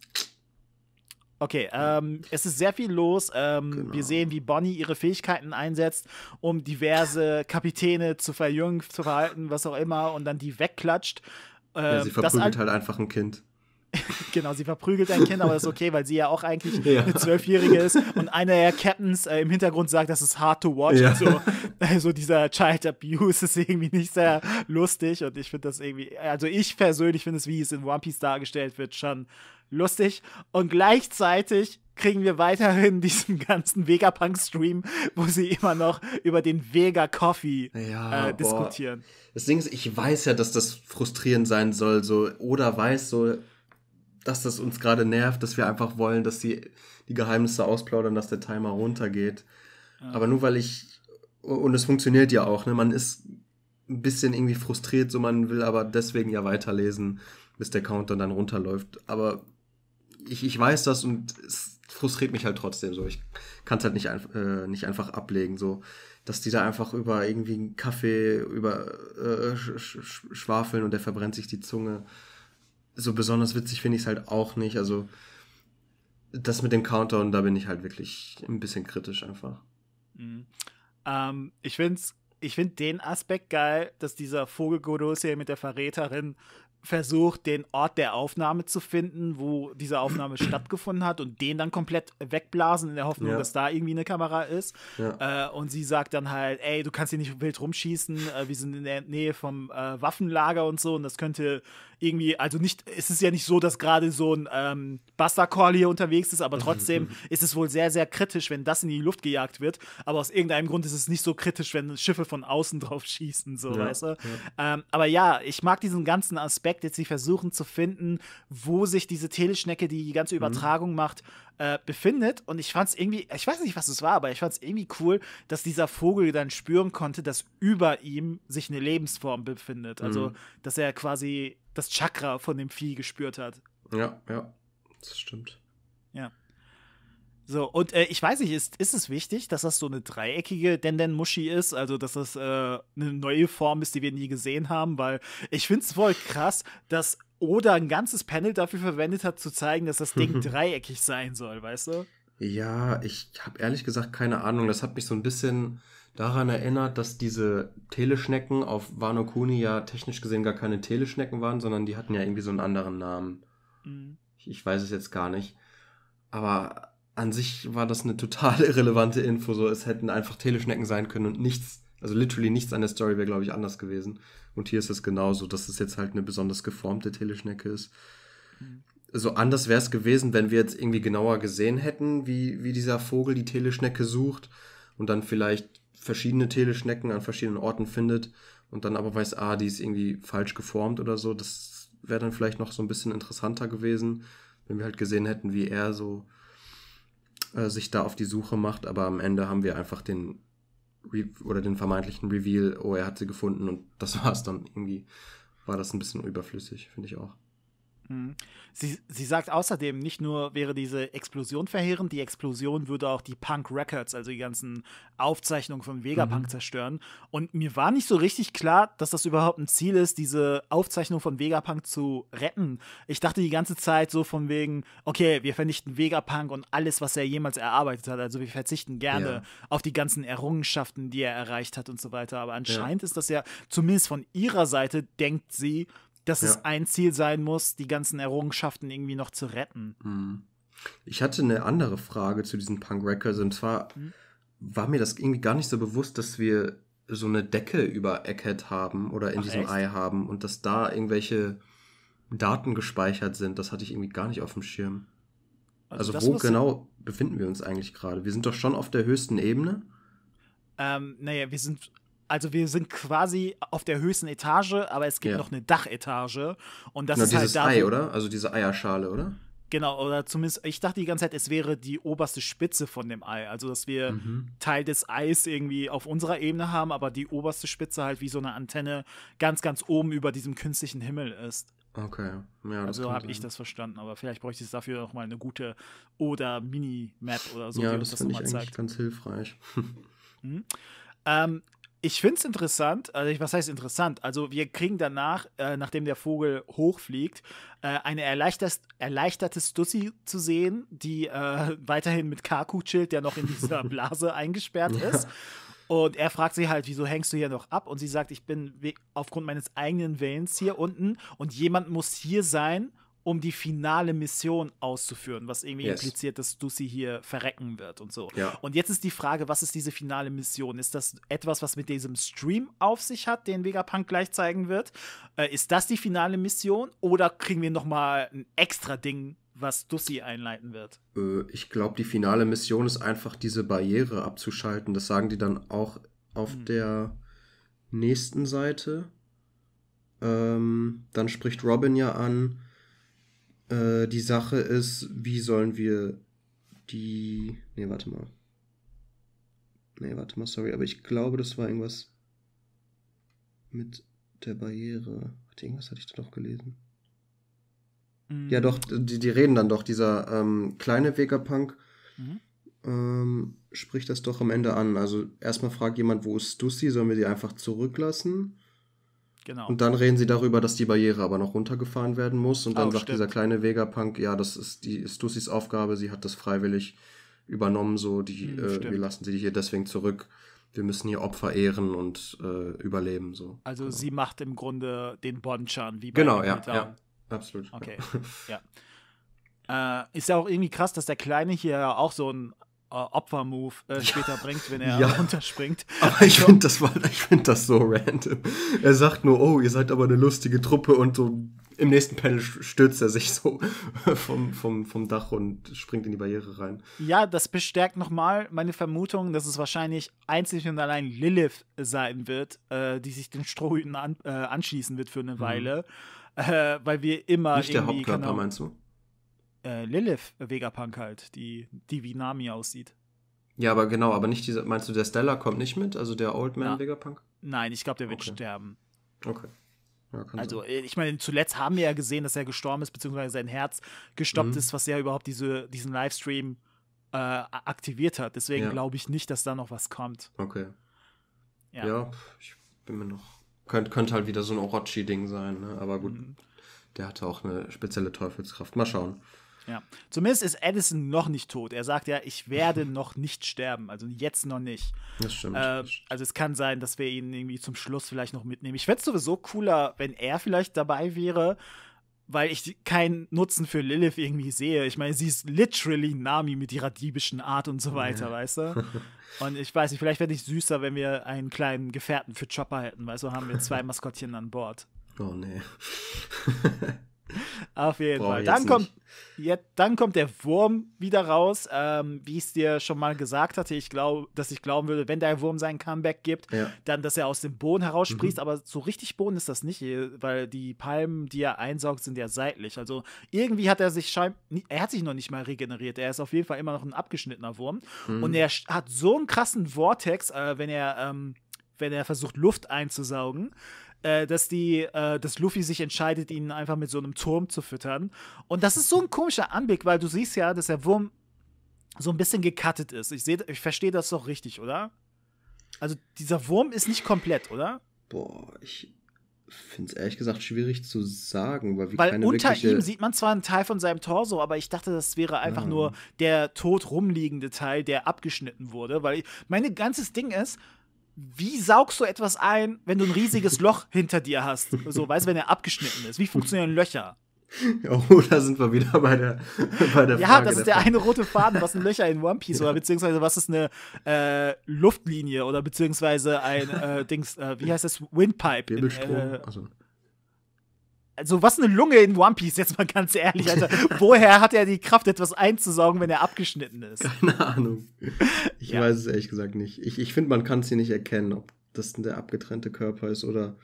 Okay, ähm, es ist sehr viel los. Ähm, genau. Wir sehen, wie Bonnie ihre Fähigkeiten einsetzt, um diverse Kapitäne zu verjüngen, zu verhalten, was auch immer, und dann die wegklatscht. Ähm, ja, sie verprügelt halt einfach ein Kind. genau, sie verprügelt ein Kind, aber das ist okay, weil sie ja auch eigentlich ja. eine Zwölfjährige ist und einer der Captains äh, im Hintergrund sagt, das ist hard to watch. Ja. so, also dieser Child Abuse ist irgendwie nicht sehr lustig und ich finde das irgendwie, also ich persönlich finde es, wie es in One Piece dargestellt wird, schon lustig und gleichzeitig kriegen wir weiterhin diesen ganzen Vegapunk-Stream, wo sie immer noch über den Vega-Coffee äh, ja, äh, diskutieren. Boah. Das Ding ist, ich weiß ja, dass das frustrierend sein soll, so, oder weiß so, dass das uns gerade nervt, dass wir einfach wollen, dass sie die Geheimnisse ausplaudern, dass der Timer runtergeht. Ja. Aber nur weil ich, und es funktioniert ja auch, ne? man ist ein bisschen irgendwie frustriert, so man will aber deswegen ja weiterlesen, bis der Countdown dann runterläuft. Aber ich, ich weiß das und es frustriert mich halt trotzdem so. Ich kann es halt nicht, ein, äh, nicht einfach ablegen, so dass die da einfach über irgendwie einen Kaffee über äh, sch sch schwafeln und der verbrennt sich die Zunge so besonders witzig finde ich es halt auch nicht. Also das mit dem Countdown, da bin ich halt wirklich ein bisschen kritisch einfach. Mhm. Ähm, ich finde ich find den Aspekt geil, dass dieser Vogel hier mit der Verräterin versucht, den Ort der Aufnahme zu finden, wo diese Aufnahme stattgefunden hat und den dann komplett wegblasen in der Hoffnung, ja. dass da irgendwie eine Kamera ist. Ja. Äh, und sie sagt dann halt, ey, du kannst hier nicht wild rumschießen, äh, wir sind in der Nähe vom äh, Waffenlager und so und das könnte irgendwie, also nicht, es ist ja nicht so, dass gerade so ein ähm, Buster Call hier unterwegs ist, aber mhm, trotzdem mhm. ist es wohl sehr, sehr kritisch, wenn das in die Luft gejagt wird. Aber aus irgendeinem Grund ist es nicht so kritisch, wenn Schiffe von außen drauf schießen, so, ja. weißt du? Ähm, aber ja, ich mag diesen ganzen Aspekt jetzt sie versuchen zu finden, wo sich diese Teleschnecke, die die ganze mhm. Übertragung mhm. macht, äh, befindet. Und ich fand es irgendwie, ich weiß nicht, was es war, aber ich fand es irgendwie cool, dass dieser Vogel dann spüren konnte, dass über ihm sich eine Lebensform befindet. Also, mhm. dass er quasi das Chakra von dem Vieh gespürt hat. Ja, ja, das stimmt. So, und äh, ich weiß nicht, ist, ist es wichtig, dass das so eine dreieckige Denden-Muschi ist? Also, dass das äh, eine neue Form ist, die wir nie gesehen haben? Weil ich finde es voll krass, dass Oda ein ganzes Panel dafür verwendet hat, zu zeigen, dass das Ding dreieckig sein soll, weißt du? Ja, ich habe ehrlich gesagt keine Ahnung. Das hat mich so ein bisschen daran erinnert, dass diese Teleschnecken auf Wano Kuni ja technisch gesehen gar keine Teleschnecken waren, sondern die hatten ja irgendwie so einen anderen Namen. Mhm. Ich, ich weiß es jetzt gar nicht. Aber an sich war das eine total irrelevante Info. So, es hätten einfach Teleschnecken sein können und nichts, also literally nichts an der Story wäre, glaube ich, anders gewesen. Und hier ist es genauso, dass es jetzt halt eine besonders geformte Teleschnecke ist. Mhm. So anders wäre es gewesen, wenn wir jetzt irgendwie genauer gesehen hätten, wie, wie dieser Vogel die Teleschnecke sucht und dann vielleicht verschiedene Teleschnecken an verschiedenen Orten findet und dann aber weiß, ah, die ist irgendwie falsch geformt oder so. Das wäre dann vielleicht noch so ein bisschen interessanter gewesen, wenn wir halt gesehen hätten, wie er so äh, sich da auf die Suche macht, aber am Ende haben wir einfach den Re oder den vermeintlichen Reveal, oh, er hat sie gefunden und das war es dann. Irgendwie war das ein bisschen überflüssig, finde ich auch. Mhm. Sie, sie sagt außerdem, nicht nur wäre diese Explosion verheerend, die Explosion würde auch die Punk Records, also die ganzen Aufzeichnungen von Vegapunk, mhm. zerstören. Und mir war nicht so richtig klar, dass das überhaupt ein Ziel ist, diese Aufzeichnung von Vegapunk zu retten. Ich dachte die ganze Zeit so von wegen, okay, wir vernichten Vegapunk und alles, was er jemals erarbeitet hat. Also wir verzichten gerne ja. auf die ganzen Errungenschaften, die er erreicht hat und so weiter. Aber anscheinend ja. ist das ja, zumindest von ihrer Seite, denkt sie, dass ja. es ein Ziel sein muss, die ganzen Errungenschaften irgendwie noch zu retten. Hm. Ich hatte eine andere Frage zu diesen Punk Records und zwar mhm. war mir das irgendwie gar nicht so bewusst, dass wir so eine Decke über Eckhead haben oder in Ach, diesem echt? Ei haben und dass da irgendwelche Daten gespeichert sind. Das hatte ich irgendwie gar nicht auf dem Schirm. Also, also wo genau befinden wir uns eigentlich gerade? Wir sind doch schon auf der höchsten Ebene. Ähm, naja, wir sind also wir sind quasi auf der höchsten Etage, aber es gibt ja. noch eine Dachetage. Und das Na, genau, ist halt dieses halt da, Ei, oder? Also diese Eierschale, oder? Genau, oder zumindest, ich dachte die ganze Zeit, es wäre die oberste Spitze von dem Ei. Also, dass wir mhm. Teil des Eis irgendwie auf unserer Ebene haben, aber die oberste Spitze halt wie so eine Antenne ganz, ganz oben über diesem künstlichen Himmel ist. Okay, ja, das Also habe ich das verstanden, aber vielleicht bräuchte ich dafür noch mal eine gute oder Mini-Map oder so, ja, die uns das, das nochmal zeigt. Ja, das finde ich ganz hilfreich. mhm. ähm, ich finde es interessant, also was heißt interessant? Also wir kriegen danach, äh, nachdem der Vogel hochfliegt, äh, eine erleichterte Stussy zu sehen, die äh, weiterhin mit Kaku chillt, der noch in dieser Blase eingesperrt ist. Und er fragt sie halt, wieso hängst du hier noch ab? Und sie sagt, ich bin aufgrund meines eigenen Willens hier unten und jemand muss hier sein um die finale Mission auszuführen, was irgendwie yes. impliziert, dass Dussi hier verrecken wird und so. Ja. Und jetzt ist die Frage, was ist diese finale Mission? Ist das etwas, was mit diesem Stream auf sich hat, den Vegapunk gleich zeigen wird? Äh, ist das die finale Mission oder kriegen wir noch mal ein extra Ding, was Dussi einleiten wird? Äh, ich glaube, die finale Mission ist einfach diese Barriere abzuschalten. Das sagen die dann auch auf hm. der nächsten Seite. Ähm, dann spricht Robin ja an, äh, die Sache ist, wie sollen wir die. Nee, warte mal. Nee, warte mal, sorry, aber ich glaube, das war irgendwas mit der Barriere. Warte, irgendwas hatte ich da doch gelesen. Mhm. Ja, doch, die, die reden dann doch. Dieser ähm, kleine Vegapunk mhm. ähm, spricht das doch am Ende an. Also, erstmal fragt jemand, wo ist Stussy? Sollen wir sie einfach zurücklassen? Genau. Und dann reden sie darüber, dass die Barriere aber noch runtergefahren werden muss. Und dann oh, sagt stimmt. dieser kleine Vegapunk, ja, das ist die ist Dussys Aufgabe, sie hat das freiwillig übernommen, so die, hm, äh, wir lassen sie hier deswegen zurück. Wir müssen hier Opfer ehren und äh, überleben. So. Also genau. sie macht im Grunde den Bonchan, wie bei Genau, ja, ja, absolut. Okay, ja. ja. Äh, ist ja auch irgendwie krass, dass der Kleine hier auch so ein äh, Opfermove äh, später ja. bringt, wenn er ja. runterspringt. Aber ich also finde das, find das so random. Er sagt nur, oh, ihr seid aber eine lustige Truppe und so im nächsten Panel stürzt er sich so vom, vom, vom Dach und springt in die Barriere rein. Ja, das bestärkt nochmal meine Vermutung, dass es wahrscheinlich einzig und allein Lilith sein wird, äh, die sich den Strohhüten an, äh, anschließen wird für eine mhm. Weile. Mhm. Äh, weil wir immer. Nicht der Hauptkörper, genau, meinst du? äh, Lilith Vegapunk halt, die, die wie Nami aussieht. Ja, aber genau, aber nicht dieser, meinst du, der Stella kommt nicht mit, also der Old Man ja. Vegapunk? Nein, ich glaube, der wird okay. sterben. Okay. Ja, also, sein. Äh, ich meine, zuletzt haben wir ja gesehen, dass er gestorben ist, beziehungsweise sein Herz gestoppt mhm. ist, was ja überhaupt diese, diesen Livestream äh, aktiviert hat. Deswegen ja. glaube ich nicht, dass da noch was kommt. Okay. Ja, ja ich bin mir noch. Könnte könnt halt wieder so ein Orochi-Ding sein, ne? aber gut, mhm. der hatte auch eine spezielle Teufelskraft. Mal schauen. Ja. Zumindest ist Edison noch nicht tot. Er sagt ja, ich werde noch nicht sterben. Also jetzt noch nicht. Das stimmt. Äh, also es kann sein, dass wir ihn irgendwie zum Schluss vielleicht noch mitnehmen. Ich fände es sowieso cooler, wenn er vielleicht dabei wäre, weil ich keinen Nutzen für Lilith irgendwie sehe. Ich meine, sie ist literally Nami mit ihrer diebischen Art und so weiter, ja. weißt du? Und ich weiß nicht, vielleicht wäre ich süßer, wenn wir einen kleinen Gefährten für Chopper hätten, weil so haben wir zwei Maskottchen an Bord. Oh nee. Auf jeden Brauch Fall. Dann kommt, ja, dann kommt der Wurm wieder raus. Ähm, wie ich es dir schon mal gesagt hatte, ich glaube, dass ich glauben würde, wenn der Wurm sein Comeback gibt, ja. dann, dass er aus dem Boden heraussprießt. Mhm. Aber so richtig Boden ist das nicht, äh, weil die Palmen, die er einsaugt, sind ja seitlich. Also irgendwie hat er sich scheinbar, er hat sich noch nicht mal regeneriert. Er ist auf jeden Fall immer noch ein abgeschnittener Wurm. Mhm. Und er hat so einen krassen Vortex, äh, wenn er, ähm, wenn er versucht, Luft einzusaugen. Äh, dass die, äh, dass Luffy sich entscheidet, ihn einfach mit so einem Turm zu füttern. Und das ist so ein komischer Anblick, weil du siehst ja, dass der Wurm so ein bisschen gecuttet ist. Ich, seh, ich verstehe das doch richtig, oder? Also dieser Wurm ist nicht komplett, oder? Boah, ich finde es ehrlich gesagt schwierig zu sagen, weil, weil unter ihm sieht man zwar einen Teil von seinem Torso, aber ich dachte, das wäre einfach ah. nur der tot rumliegende Teil, der abgeschnitten wurde, weil ich, mein ganzes Ding ist, wie saugst du etwas ein, wenn du ein riesiges Loch hinter dir hast? So, weißt du, wenn er abgeschnitten ist. Wie funktionieren Löcher? Oh, da sind wir wieder bei der, bei der ja, Frage. Ja, das ist der, der eine rote Faden. Was sind Löcher in One Piece? Ja. Oder beziehungsweise was ist eine äh, Luftlinie? Oder beziehungsweise ein äh, Dings, äh, wie heißt das? Windpipe. Wirbelstrom. In, äh, also also was eine Lunge in One Piece, jetzt mal ganz ehrlich, Alter. Woher hat er die Kraft, etwas einzusaugen, wenn er abgeschnitten ist? Keine Ahnung. Ich ja. weiß es ehrlich gesagt nicht. Ich, ich finde, man kann es hier nicht erkennen, ob das denn der abgetrennte Körper ist oder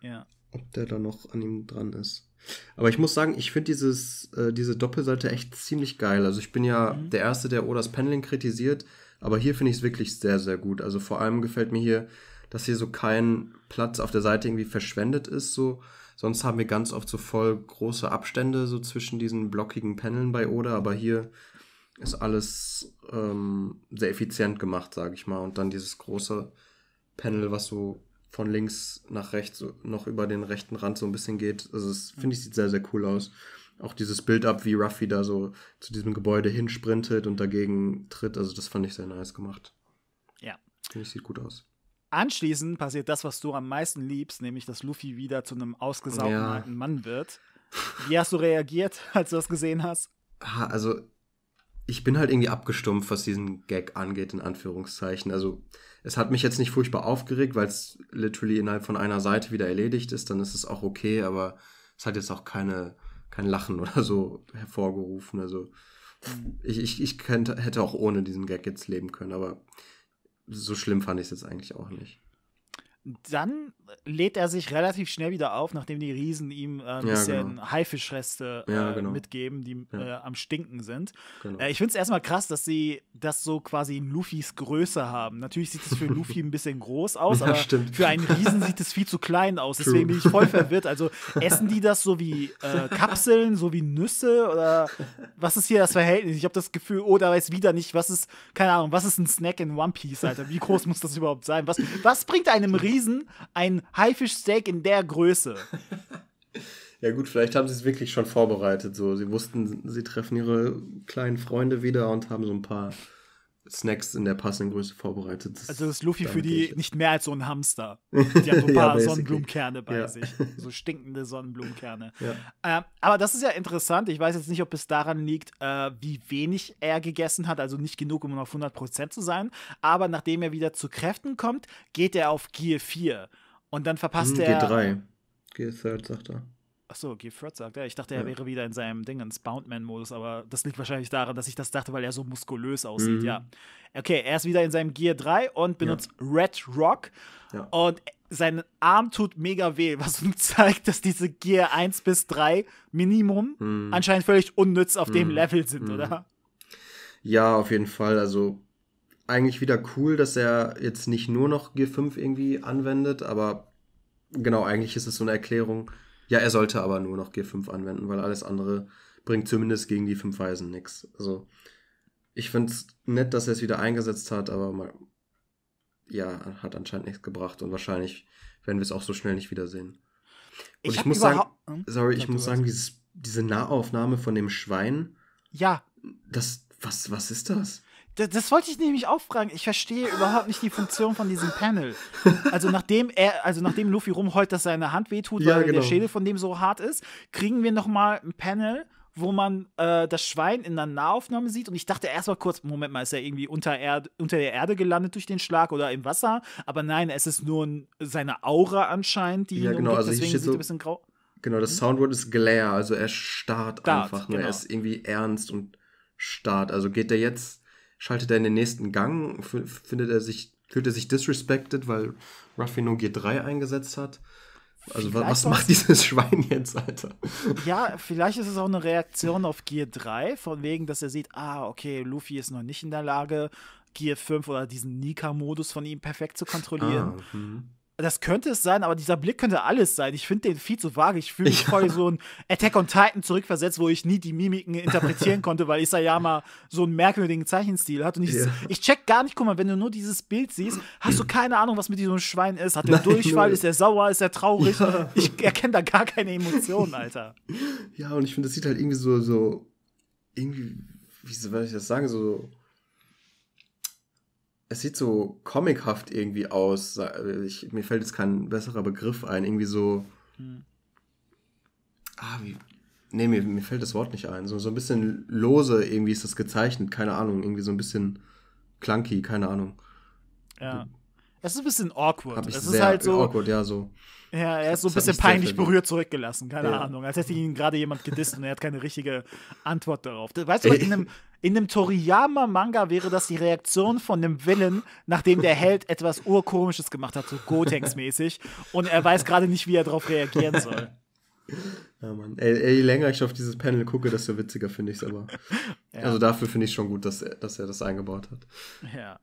ja. ob der da noch an ihm dran ist. Aber ich muss sagen, ich finde dieses, äh, diese Doppelseite echt ziemlich geil. Also ich bin ja mhm. der Erste, der Odas Paneling kritisiert, aber hier finde ich es wirklich sehr, sehr gut. Also vor allem gefällt mir hier, dass hier so kein Platz auf der Seite irgendwie verschwendet ist, so Sonst haben wir ganz oft so voll große Abstände so zwischen diesen blockigen Paneln bei Oda, aber hier ist alles ähm, sehr effizient gemacht, sage ich mal. Und dann dieses große Panel, was so von links nach rechts so noch über den rechten Rand so ein bisschen geht. Also das finde ich sieht sehr, sehr cool aus. Auch dieses Build-up, wie Ruffy da so zu diesem Gebäude hinsprintet und dagegen tritt. Also das fand ich sehr nice gemacht. Ja. Finde ich sieht gut aus. Anschließend passiert das, was du am meisten liebst, nämlich dass Luffy wieder zu einem ausgesaugten ja. alten Mann wird. Wie hast du reagiert, als du das gesehen hast? Also, ich bin halt irgendwie abgestumpft, was diesen Gag angeht, in Anführungszeichen. Also, es hat mich jetzt nicht furchtbar aufgeregt, weil es literally innerhalb von einer Seite wieder erledigt ist, dann ist es auch okay, aber es hat jetzt auch keine, kein Lachen oder so hervorgerufen. Also, mhm. ich, ich, ich könnte, hätte auch ohne diesen Gag jetzt leben können, aber so schlimm fand ich es jetzt eigentlich auch nicht. Dann lädt er sich relativ schnell wieder auf, nachdem die Riesen ihm äh, ein ja, bisschen genau. Haifischreste äh, ja, genau. mitgeben, die ja. äh, am Stinken sind. Genau. Äh, ich finde es erstmal krass, dass sie das so quasi in Luffys Größe haben. Natürlich sieht es für Luffy ein bisschen groß aus, aber für einen Riesen sieht es viel zu klein aus. True. Deswegen bin ich voll verwirrt. Also essen die das so wie äh, Kapseln, so wie Nüsse oder was ist hier das Verhältnis? Ich habe das Gefühl, oh, da weiß wieder nicht, was ist, keine Ahnung, was ist ein Snack in One Piece, Alter? Wie groß muss das überhaupt sein? Was, was bringt einem Riesen? Riesen ein Haifischsteak in der Größe. Ja gut, vielleicht haben sie es wirklich schon vorbereitet. So, sie wussten, sie treffen ihre kleinen Freunde wieder und haben so ein paar Snacks in der passenden Größe vorbereitet. Das also ist Luffy für die nicht mehr als so ein Hamster. Die haben so ein paar ja, Sonnenblumenkerne bei ja. sich. So stinkende Sonnenblumenkerne. Ja. Ähm, aber das ist ja interessant. Ich weiß jetzt nicht, ob es daran liegt, äh, wie wenig er gegessen hat. Also nicht genug, um auf 100% zu sein. Aber nachdem er wieder zu Kräften kommt, geht er auf Gear 4. Und dann verpasst hm, er. G3. Gear 3, sagt er. Achso, Gifford sagt er. Ich dachte, er ja. wäre wieder in seinem Ding, ins Boundman-Modus, aber das liegt wahrscheinlich daran, dass ich das dachte, weil er so muskulös aussieht, mhm. ja. Okay, er ist wieder in seinem Gear 3 und benutzt ja. Red Rock. Ja. Und sein Arm tut mega weh, was uns zeigt, dass diese Gear 1 bis 3 Minimum mhm. anscheinend völlig unnütz auf mhm. dem Level sind, mhm. oder? Ja, auf jeden Fall. Also eigentlich wieder cool, dass er jetzt nicht nur noch Gear 5 irgendwie anwendet, aber genau, eigentlich ist es so eine Erklärung ja, er sollte aber nur noch G5 anwenden, weil alles andere bringt zumindest gegen die fünf Weisen nichts. Also, ich finde es nett, dass er es wieder eingesetzt hat, aber mal, ja, hat anscheinend nichts gebracht und wahrscheinlich werden wir es auch so schnell nicht wiedersehen. Und ich, ich hm? muss sagen, sorry, ich muss sagen, dieses, diese Nahaufnahme von dem Schwein. Ja. Das, was, was ist das? Das, wollte ich nämlich auch fragen. Ich verstehe überhaupt nicht die Funktion von diesem Panel. Also nachdem er, also nachdem Luffy rumheult, dass seine Hand wehtut, ja, weil genau. der Schädel von dem so hart ist, kriegen wir noch mal ein Panel, wo man äh, das Schwein in einer Nahaufnahme sieht. Und ich dachte erst mal kurz, Moment mal, ist er irgendwie unter, Erd unter der Erde gelandet durch den Schlag oder im Wasser? Aber nein, es ist nur ein, seine Aura anscheinend, die ja, ihn genau, umgibt, also deswegen sieht so ein bisschen grau. Genau, das mhm. Soundwort ist Glare, also er starrt Start, einfach. Ne? Genau. Er ist irgendwie ernst und starrt. Also geht er jetzt schaltet er in den nächsten Gang, findet er sich, fühlt er sich disrespected, weil Ruffy nur G3 eingesetzt hat. Also vielleicht was macht dieses Schwein jetzt, Alter? Ja, vielleicht ist es auch eine Reaktion auf Gear 3, von wegen, dass er sieht, ah, okay, Luffy ist noch nicht in der Lage, Gear 5 oder diesen Nika-Modus von ihm perfekt zu kontrollieren. Ah, mhm das könnte es sein, aber dieser Blick könnte alles sein. Ich finde den viel zu vage. Ich fühle mich ja. voll so ein Attack on Titan zurückversetzt, wo ich nie die Mimiken interpretieren konnte, weil Isayama so einen merkwürdigen Zeichenstil hat. Und ich, ja. ich check gar nicht, guck mal, wenn du nur dieses Bild siehst, hast du keine Ahnung, was mit diesem Schwein ist. Hat er Durchfall? Ist er sauer? Ist er traurig? Ja. Ich erkenne da gar keine Emotionen, Alter. Ja, und ich finde, das sieht halt irgendwie so, so, irgendwie, wie soll ich das sagen, so es sieht so comichaft irgendwie aus. Äh, ich, mir fällt jetzt kein besserer Begriff ein. Irgendwie so. Hm. Ah, wie. Nee, mir, mir fällt das Wort nicht ein. So, so ein bisschen lose irgendwie ist das gezeichnet. Keine Ahnung. Irgendwie so ein bisschen clunky. Keine Ahnung. Ja. Das ist ein bisschen awkward. Es ist halt so. Awkward, ja, so. Ja, er ist so ein bisschen peinlich berührt zurückgelassen, keine ja. Ahnung. Als hätte ihn gerade jemand gedisst und er hat keine richtige Antwort darauf. Weißt du, in einem, in einem Toriyama-Manga wäre das die Reaktion von einem Villain, nachdem der Held etwas Urkomisches gemacht hat, so Gotenks-mäßig, und er weiß gerade nicht, wie er darauf reagieren soll. Ja, Mann. Ey, ey, je länger ich auf dieses Panel gucke, desto witziger finde ich es aber. Ja. Also dafür finde ich schon gut, dass er, dass er das eingebaut hat. Ja.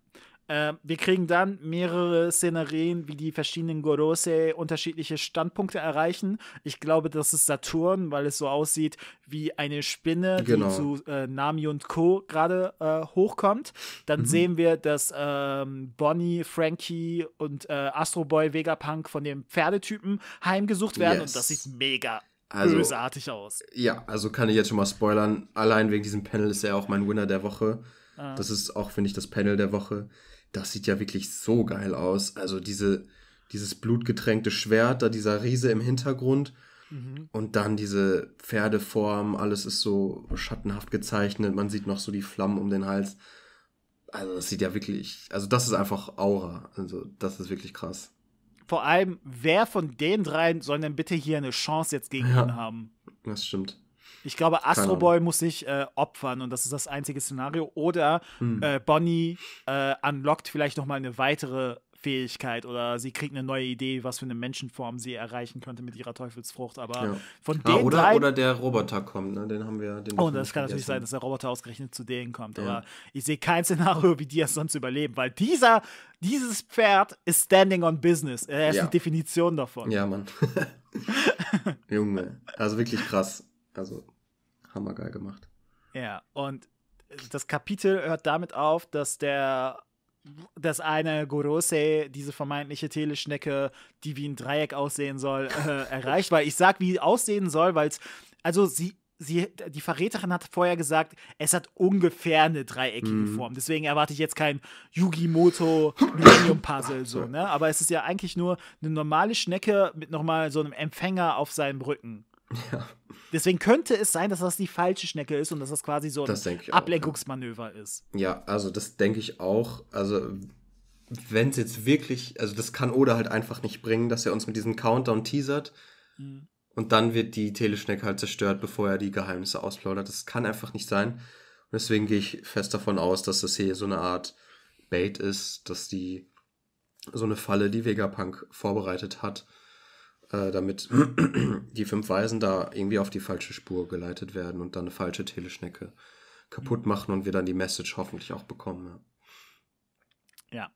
Äh, wir kriegen dann mehrere Szenarien, wie die verschiedenen Gorose unterschiedliche Standpunkte erreichen. Ich glaube, das ist Saturn, weil es so aussieht wie eine Spinne, genau. die zu äh, Nami und Co. gerade äh, hochkommt. Dann mhm. sehen wir, dass ähm, Bonnie, Frankie und äh, Astro Boy, Vegapunk von dem Pferdetypen heimgesucht werden yes. und das sieht mega also, bösartig aus. Ja, also kann ich jetzt schon mal spoilern. Allein wegen diesem Panel ist er auch mein Winner der Woche. Ah. Das ist auch, finde ich, das Panel der Woche. Das sieht ja wirklich so geil aus. Also diese, dieses blutgetränkte Schwert, da dieser Riese im Hintergrund. Mhm. Und dann diese Pferdeform, alles ist so schattenhaft gezeichnet. Man sieht noch so die Flammen um den Hals. Also, das sieht ja wirklich, also, das ist einfach Aura. Also, das ist wirklich krass. Vor allem, wer von den dreien soll denn bitte hier eine Chance jetzt gegen ja, ihn haben? Das stimmt. Ich glaube, Astro Boy muss sich äh, opfern und das ist das einzige Szenario. Oder hm. äh, Bonnie äh, unlockt vielleicht nochmal eine weitere Fähigkeit oder sie kriegt eine neue Idee, was für eine Menschenform sie erreichen könnte mit ihrer Teufelsfrucht. Aber ja. von ah, den ah, oder, oder der Roboter kommt, ne? den haben wir. Den oh, das kann natürlich sein, dass der Roboter ausgerechnet zu denen kommt. Ja. Aber ich sehe kein Szenario, wie die es sonst überleben, weil dieser, dieses Pferd ist standing on business. Er ist ja. die Definition davon. Ja, Mann. Junge, also wirklich krass. Also hammergeil gemacht. Ja, und das Kapitel hört damit auf, dass der dass eine Gorose, diese vermeintliche Teleschnecke, die wie ein Dreieck aussehen soll, äh, erreicht. Weil ich sag, wie aussehen soll, weil es, also sie, sie, die Verräterin hat vorher gesagt, es hat ungefähr eine dreieckige mhm. Form. Deswegen erwarte ich jetzt kein Yugimoto Millennium Puzzle so, ne? Aber es ist ja eigentlich nur eine normale Schnecke mit nochmal so einem Empfänger auf seinem Rücken. Ja. Deswegen könnte es sein, dass das die falsche Schnecke ist und dass das quasi so ein Ablenkungsmanöver auch, ja. ist. Ja, also das denke ich auch. Also wenn es jetzt wirklich, also das kann Oda halt einfach nicht bringen, dass er uns mit diesem Countdown teasert mhm. und dann wird die Teleschnecke halt zerstört, bevor er die Geheimnisse ausplaudert. Das kann einfach nicht sein. Und deswegen gehe ich fest davon aus, dass das hier so eine Art Bait ist, dass die so eine Falle, die Vegapunk vorbereitet hat äh, damit die fünf Weisen da irgendwie auf die falsche Spur geleitet werden und dann eine falsche Teleschnecke kaputt mhm. machen und wir dann die Message hoffentlich auch bekommen. Ja. ja.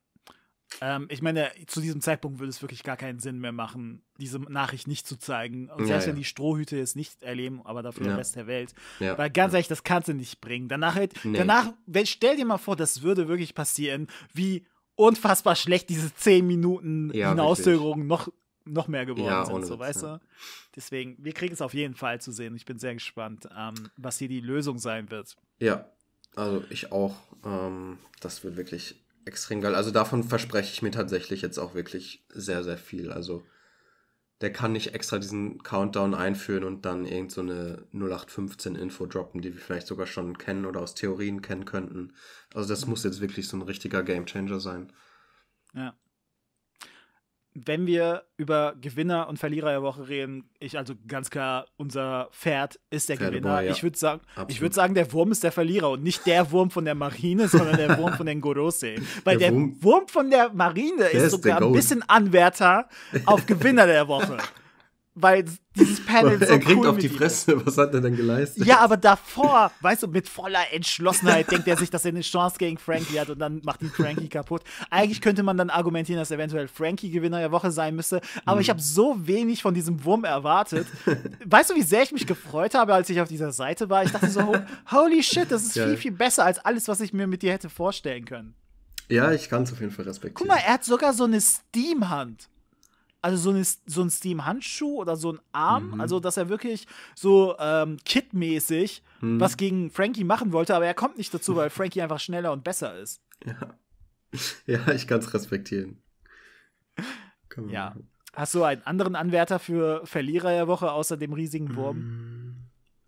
Ähm, ich meine, zu diesem Zeitpunkt würde es wirklich gar keinen Sinn mehr machen, diese Nachricht nicht zu zeigen. Und selbst ja. wenn die Strohhüte es nicht erleben, aber dafür der Rest der Welt. Weil ganz ehrlich, das kannst du nicht bringen. Danach, halt, nee. danach, stell dir mal vor, das würde wirklich passieren, wie unfassbar schlecht diese 10 Minuten ja, Hinauszögerung noch noch mehr geworden ja, sind, so Witz, weißt ja. du? Deswegen, wir kriegen es auf jeden Fall zu sehen. Ich bin sehr gespannt, ähm, was hier die Lösung sein wird. Ja, also ich auch. Ähm, das wird wirklich extrem geil. Also davon verspreche ich mir tatsächlich jetzt auch wirklich sehr, sehr viel. Also der kann nicht extra diesen Countdown einführen und dann irgend so eine 0815-Info droppen, die wir vielleicht sogar schon kennen oder aus Theorien kennen könnten. Also das muss jetzt wirklich so ein richtiger Gamechanger sein. Ja wenn wir über Gewinner und Verlierer der Woche reden, ich also ganz klar, unser Pferd ist der Pferdeboy, Gewinner. Ja. Ich würde sagen, Absolut. sagen, der Wurm ist der Verlierer und nicht der Wurm von der Marine, sondern der Wurm von den Gorose. Weil der, der Wurm, Wurm, von der Marine ist sogar ein bisschen Anwärter auf Gewinner der Woche. weil dieses Panel so Er kriegt cool auf die Fresse, was hat er denn geleistet? Ja, aber davor, weißt du, mit voller Entschlossenheit denkt er sich, dass er eine Chance gegen Frankie hat und dann macht ihn Frankie kaputt. Eigentlich könnte man dann argumentieren, dass eventuell Frankie Gewinner der Woche sein müsste, aber mhm. ich habe so wenig von diesem Wurm erwartet. weißt du, wie sehr ich mich gefreut habe, als ich auf dieser Seite war? Ich dachte so, holy shit, das ist ja. viel, viel besser als alles, was ich mir mit dir hätte vorstellen können. Ja, ich kann es auf jeden Fall respektieren. Guck mal, er hat sogar so eine Steam-Hand. Also so, eine, so ein Steam-Handschuh oder so ein Arm. Mhm. Also, dass er wirklich so ähm, Kid-mäßig mhm. was gegen Frankie machen wollte, aber er kommt nicht dazu, weil Frankie einfach schneller und besser ist. Ja, ja ich kann es respektieren. Kann ja. Hast du einen anderen Anwärter für Verlierer der Woche außer dem riesigen Wurm? Mm,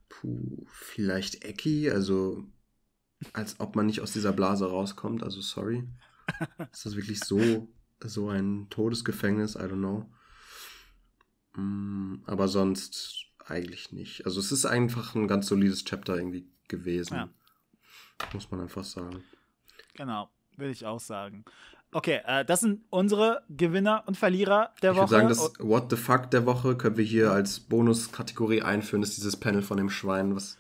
puh, vielleicht Eki, also als ob man nicht aus dieser Blase rauskommt, also sorry. Ist das wirklich so so ein Todesgefängnis, I don't know. Mm, aber sonst eigentlich nicht. Also es ist einfach ein ganz solides Chapter irgendwie gewesen. Ja. Muss man einfach sagen. Genau, würde ich auch sagen. Okay, äh, das sind unsere Gewinner und Verlierer der ich Woche. Ich würde sagen, das What the Fuck der Woche können wir hier als Bonuskategorie einführen, ist dieses Panel von dem Schwein, was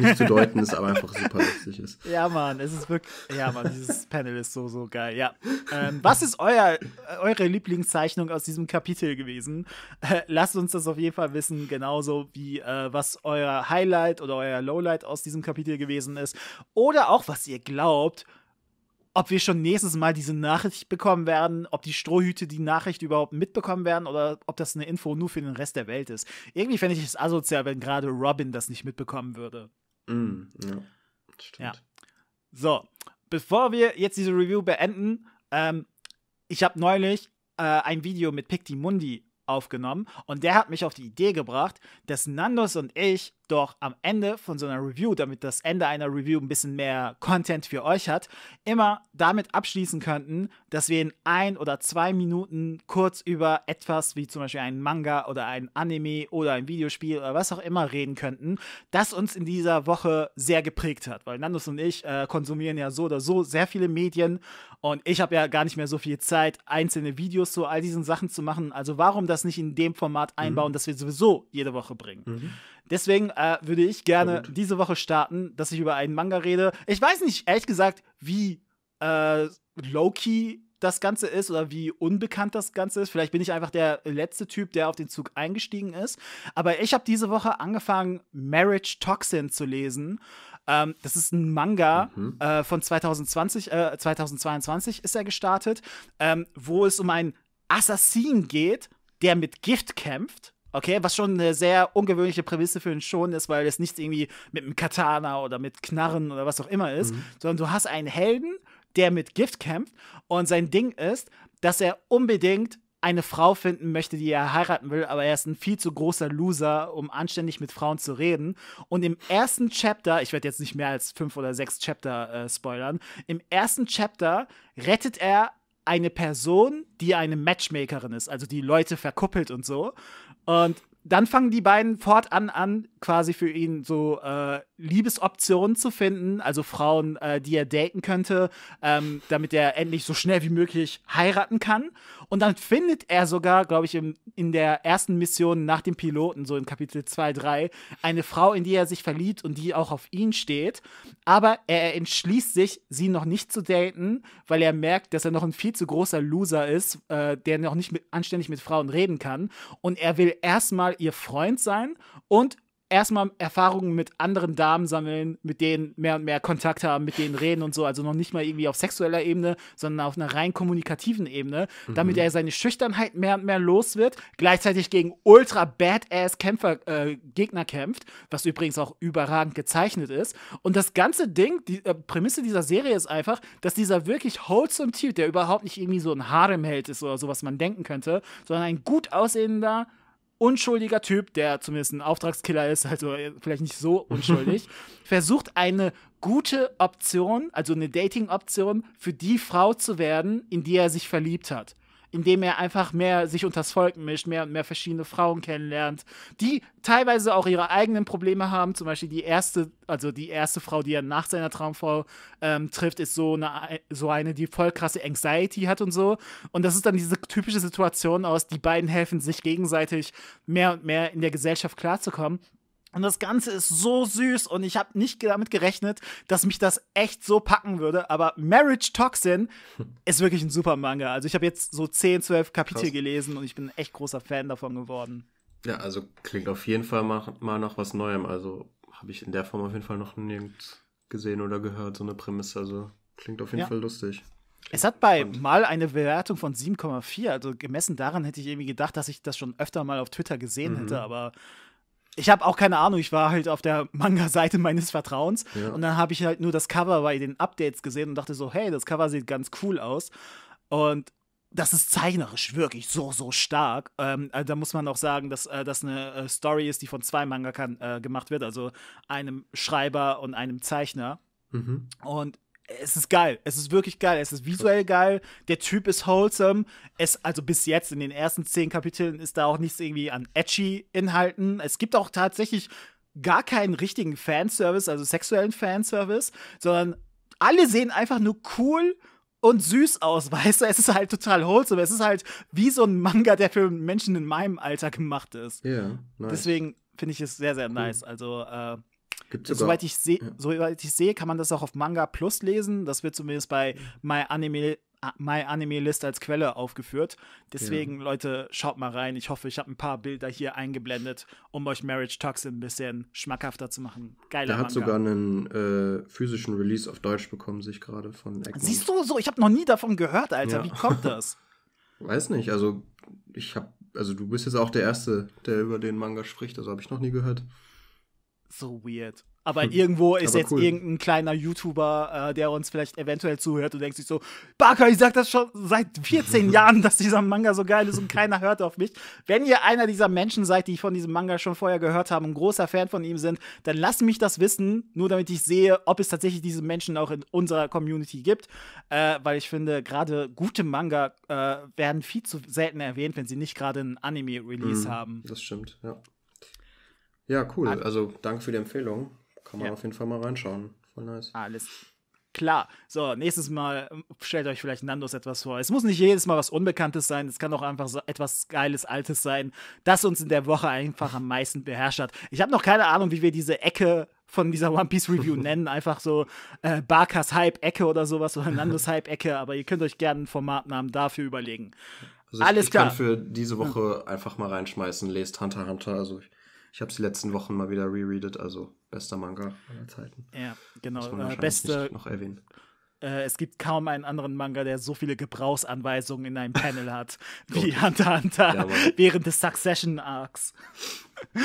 nicht zu deuten ist, aber einfach super lustig ist. Ja, Mann, es ist wirklich. Ja, Mann, dieses Panel ist so, so geil. Ja. Ähm, was ist euer, eure Lieblingszeichnung aus diesem Kapitel gewesen? Äh, lasst uns das auf jeden Fall wissen, genauso wie äh, was euer Highlight oder euer Lowlight aus diesem Kapitel gewesen ist. Oder auch, was ihr glaubt, ob wir schon nächstes Mal diese Nachricht bekommen werden, ob die Strohhüte die Nachricht überhaupt mitbekommen werden oder ob das eine Info nur für den Rest der Welt ist. Irgendwie fände ich es asozial, wenn gerade Robin das nicht mitbekommen würde. Mm, ja, stimmt. Ja. So, bevor wir jetzt diese Review beenden, ähm, ich habe neulich äh, ein Video mit Picti Mundi aufgenommen und der hat mich auf die Idee gebracht, dass Nandos und ich doch am Ende von so einer Review, damit das Ende einer Review ein bisschen mehr Content für euch hat, immer damit abschließen könnten, dass wir in ein oder zwei Minuten kurz über etwas wie zum Beispiel einen Manga oder ein Anime oder ein Videospiel oder was auch immer reden könnten, das uns in dieser Woche sehr geprägt hat. Weil Nandos und ich äh, konsumieren ja so oder so sehr viele Medien und ich habe ja gar nicht mehr so viel Zeit, einzelne Videos zu all diesen Sachen zu machen. Also warum das nicht in dem Format mhm. einbauen, mhm. das wir sowieso jede Woche bringen? Mhm. Deswegen äh, würde ich gerne Gut. diese Woche starten, dass ich über einen Manga rede. Ich weiß nicht, ehrlich gesagt, wie äh, low-key das Ganze ist oder wie unbekannt das Ganze ist. Vielleicht bin ich einfach der letzte Typ, der auf den Zug eingestiegen ist. Aber ich habe diese Woche angefangen, Marriage Toxin zu lesen. Ähm, das ist ein Manga mhm. äh, von 2020, äh, 2022 ist er gestartet, ähm, wo es um einen Assassin geht, der mit Gift kämpft Okay, was schon eine sehr ungewöhnliche Prämisse für einen Schon ist, weil es nicht irgendwie mit einem Katana oder mit Knarren oder was auch immer ist, mhm. sondern du hast einen Helden, der mit Gift kämpft und sein Ding ist, dass er unbedingt eine Frau finden möchte, die er heiraten will, aber er ist ein viel zu großer Loser, um anständig mit Frauen zu reden. Und im ersten Chapter, ich werde jetzt nicht mehr als fünf oder sechs Chapter äh, spoilern, im ersten Chapter rettet er eine Person, die eine Matchmakerin ist, also die Leute verkuppelt und so. Und dann fangen die beiden fortan an, quasi für ihn so äh, Liebesoptionen zu finden, also Frauen, äh, die er daten könnte, ähm, damit er endlich so schnell wie möglich heiraten kann. Und dann findet er sogar, glaube ich, im, in der ersten Mission nach dem Piloten, so in Kapitel 2, 3, eine Frau, in die er sich verliebt und die auch auf ihn steht. Aber er entschließt sich, sie noch nicht zu daten, weil er merkt, dass er noch ein viel zu großer Loser ist, äh, der noch nicht mit, anständig mit Frauen reden kann. Und er will erstmal ihr Freund sein und erstmal Erfahrungen mit anderen Damen sammeln, mit denen mehr und mehr Kontakt haben, mit denen reden und so. Also noch nicht mal irgendwie auf sexueller Ebene, sondern auf einer rein kommunikativen Ebene, mhm. damit er seine Schüchternheit mehr und mehr los wird, gleichzeitig gegen ultra badass Kämpfer, äh, Gegner kämpft, was übrigens auch überragend gezeichnet ist. Und das ganze Ding, die äh, Prämisse dieser Serie ist einfach, dass dieser wirklich wholesome Typ, der überhaupt nicht irgendwie so ein Harem-Held ist oder so, was man denken könnte, sondern ein gut aussehender, unschuldiger Typ, der zumindest ein Auftragskiller ist, also äh, vielleicht nicht so unschuldig, versucht eine gute Option, also eine Dating-Option für die Frau zu werden, in die er sich verliebt hat indem er einfach mehr sich unters Volk mischt, mehr, und mehr verschiedene Frauen kennenlernt, die teilweise auch ihre eigenen Probleme haben. Zum Beispiel die erste, also die erste Frau, die er nach seiner Traumfrau ähm, trifft, ist so eine, so eine, die voll krasse Anxiety hat und so. Und das ist dann diese typische Situation aus, die beiden helfen sich gegenseitig mehr und mehr in der Gesellschaft klarzukommen. Und das Ganze ist so süß und ich habe nicht damit gerechnet, dass mich das echt so packen würde. Aber Marriage Toxin ist wirklich ein super Manga. Also ich habe jetzt so 10, 12 Kapitel Krass. gelesen und ich bin ein echt großer Fan davon geworden. Ja, also klingt auf jeden Fall mal nach was Neuem. Also habe ich in der Form auf jeden Fall noch nirgends gesehen oder gehört, so eine Prämisse. Also klingt auf jeden ja. Fall lustig. Es hat bei und Mal eine Bewertung von 7,4. Also gemessen daran hätte ich irgendwie gedacht, dass ich das schon öfter mal auf Twitter gesehen mhm. hätte, aber ich habe auch keine Ahnung, ich war halt auf der Manga-Seite meines Vertrauens ja. und dann habe ich halt nur das Cover bei den Updates gesehen und dachte so, hey, das Cover sieht ganz cool aus. Und das ist zeichnerisch wirklich so, so stark. Ähm, also da muss man auch sagen, dass äh, das eine äh, Story ist, die von zwei Manga äh, gemacht wird, also einem Schreiber und einem Zeichner. Mhm. Und es ist geil. Es ist wirklich geil. Es ist visuell geil. Der Typ ist wholesome. Es, also bis jetzt in den ersten zehn Kapiteln ist da auch nichts irgendwie an edgy Inhalten. Es gibt auch tatsächlich gar keinen richtigen Fanservice, also sexuellen Fanservice, sondern alle sehen einfach nur cool und süß aus, weißt du? Es ist halt total wholesome. Es ist halt wie so ein Manga, der für Menschen in meinem Alter gemacht ist. Ja. Yeah, nice. Deswegen finde ich es sehr, sehr cool. nice. Also, äh, Gibt's sogar. Soweit ich, seh, ja. soweit ich sehe, kann man das auch auf Manga Plus lesen. Das wird zumindest bei My Anime, ah, My Anime List als Quelle aufgeführt. Deswegen, ja. Leute, schaut mal rein. Ich hoffe, ich habe ein paar Bilder hier eingeblendet, um euch Marriage Toxin ein bisschen schmackhafter zu machen. Geiler Der hat Manga. sogar einen äh, physischen Release auf Deutsch bekommen, sich gerade von Eggman. Siehst du so? Ich habe noch nie davon gehört, Alter. Ja. Wie kommt das? Weiß nicht. Also, ich habe also du bist jetzt auch der Erste, der über den Manga spricht, also habe ich noch nie gehört so weird. Aber hm. irgendwo ist Aber jetzt cool. irgendein kleiner YouTuber, äh, der uns vielleicht eventuell zuhört und denkt sich so, Barker, ich sag das schon seit 14 Jahren, dass dieser Manga so geil ist und keiner hört auf mich. Wenn ihr einer dieser Menschen seid, die von diesem Manga schon vorher gehört haben und großer Fan von ihm sind, dann lasst mich das wissen, nur damit ich sehe, ob es tatsächlich diese Menschen auch in unserer Community gibt. Äh, weil ich finde, gerade gute Manga äh, werden viel zu selten erwähnt, wenn sie nicht gerade einen Anime-Release mhm, haben. Das stimmt, ja. Ja, cool. Also danke für die Empfehlung. Kann man ja. auf jeden Fall mal reinschauen. Voll nice. Alles klar. So, nächstes Mal ähm, stellt euch vielleicht Nandos etwas vor. Es muss nicht jedes Mal was Unbekanntes sein. Es kann auch einfach so etwas Geiles, Altes sein, das uns in der Woche einfach am meisten beherrscht hat. Ich habe noch keine Ahnung, wie wir diese Ecke von dieser One Piece Review nennen. Einfach so äh, Barkas Hype-Ecke oder sowas oder Nandos Hype-Ecke. Aber ihr könnt euch gerne einen Formatnamen dafür überlegen. Also ich, Alles klar. Ich kann für diese Woche einfach mal reinschmeißen. Lest Hunter Hunter. Also ich ich habe es die letzten Wochen mal wieder rereadet, also bester Manga aller Zeiten. Ja, genau. Muss man äh, beste noch erwähnen. Äh, es gibt kaum einen anderen Manga, der so viele Gebrauchsanweisungen in einem Panel hat wie Hunter Hunter ja, während des Succession Arcs.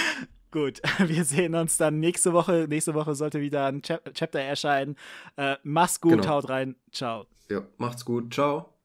Gut, wir sehen uns dann nächste Woche. Nächste Woche sollte wieder ein Chap Chapter erscheinen. Äh, mach's gut, genau. haut rein. Ciao. Ja, macht's gut. Ciao.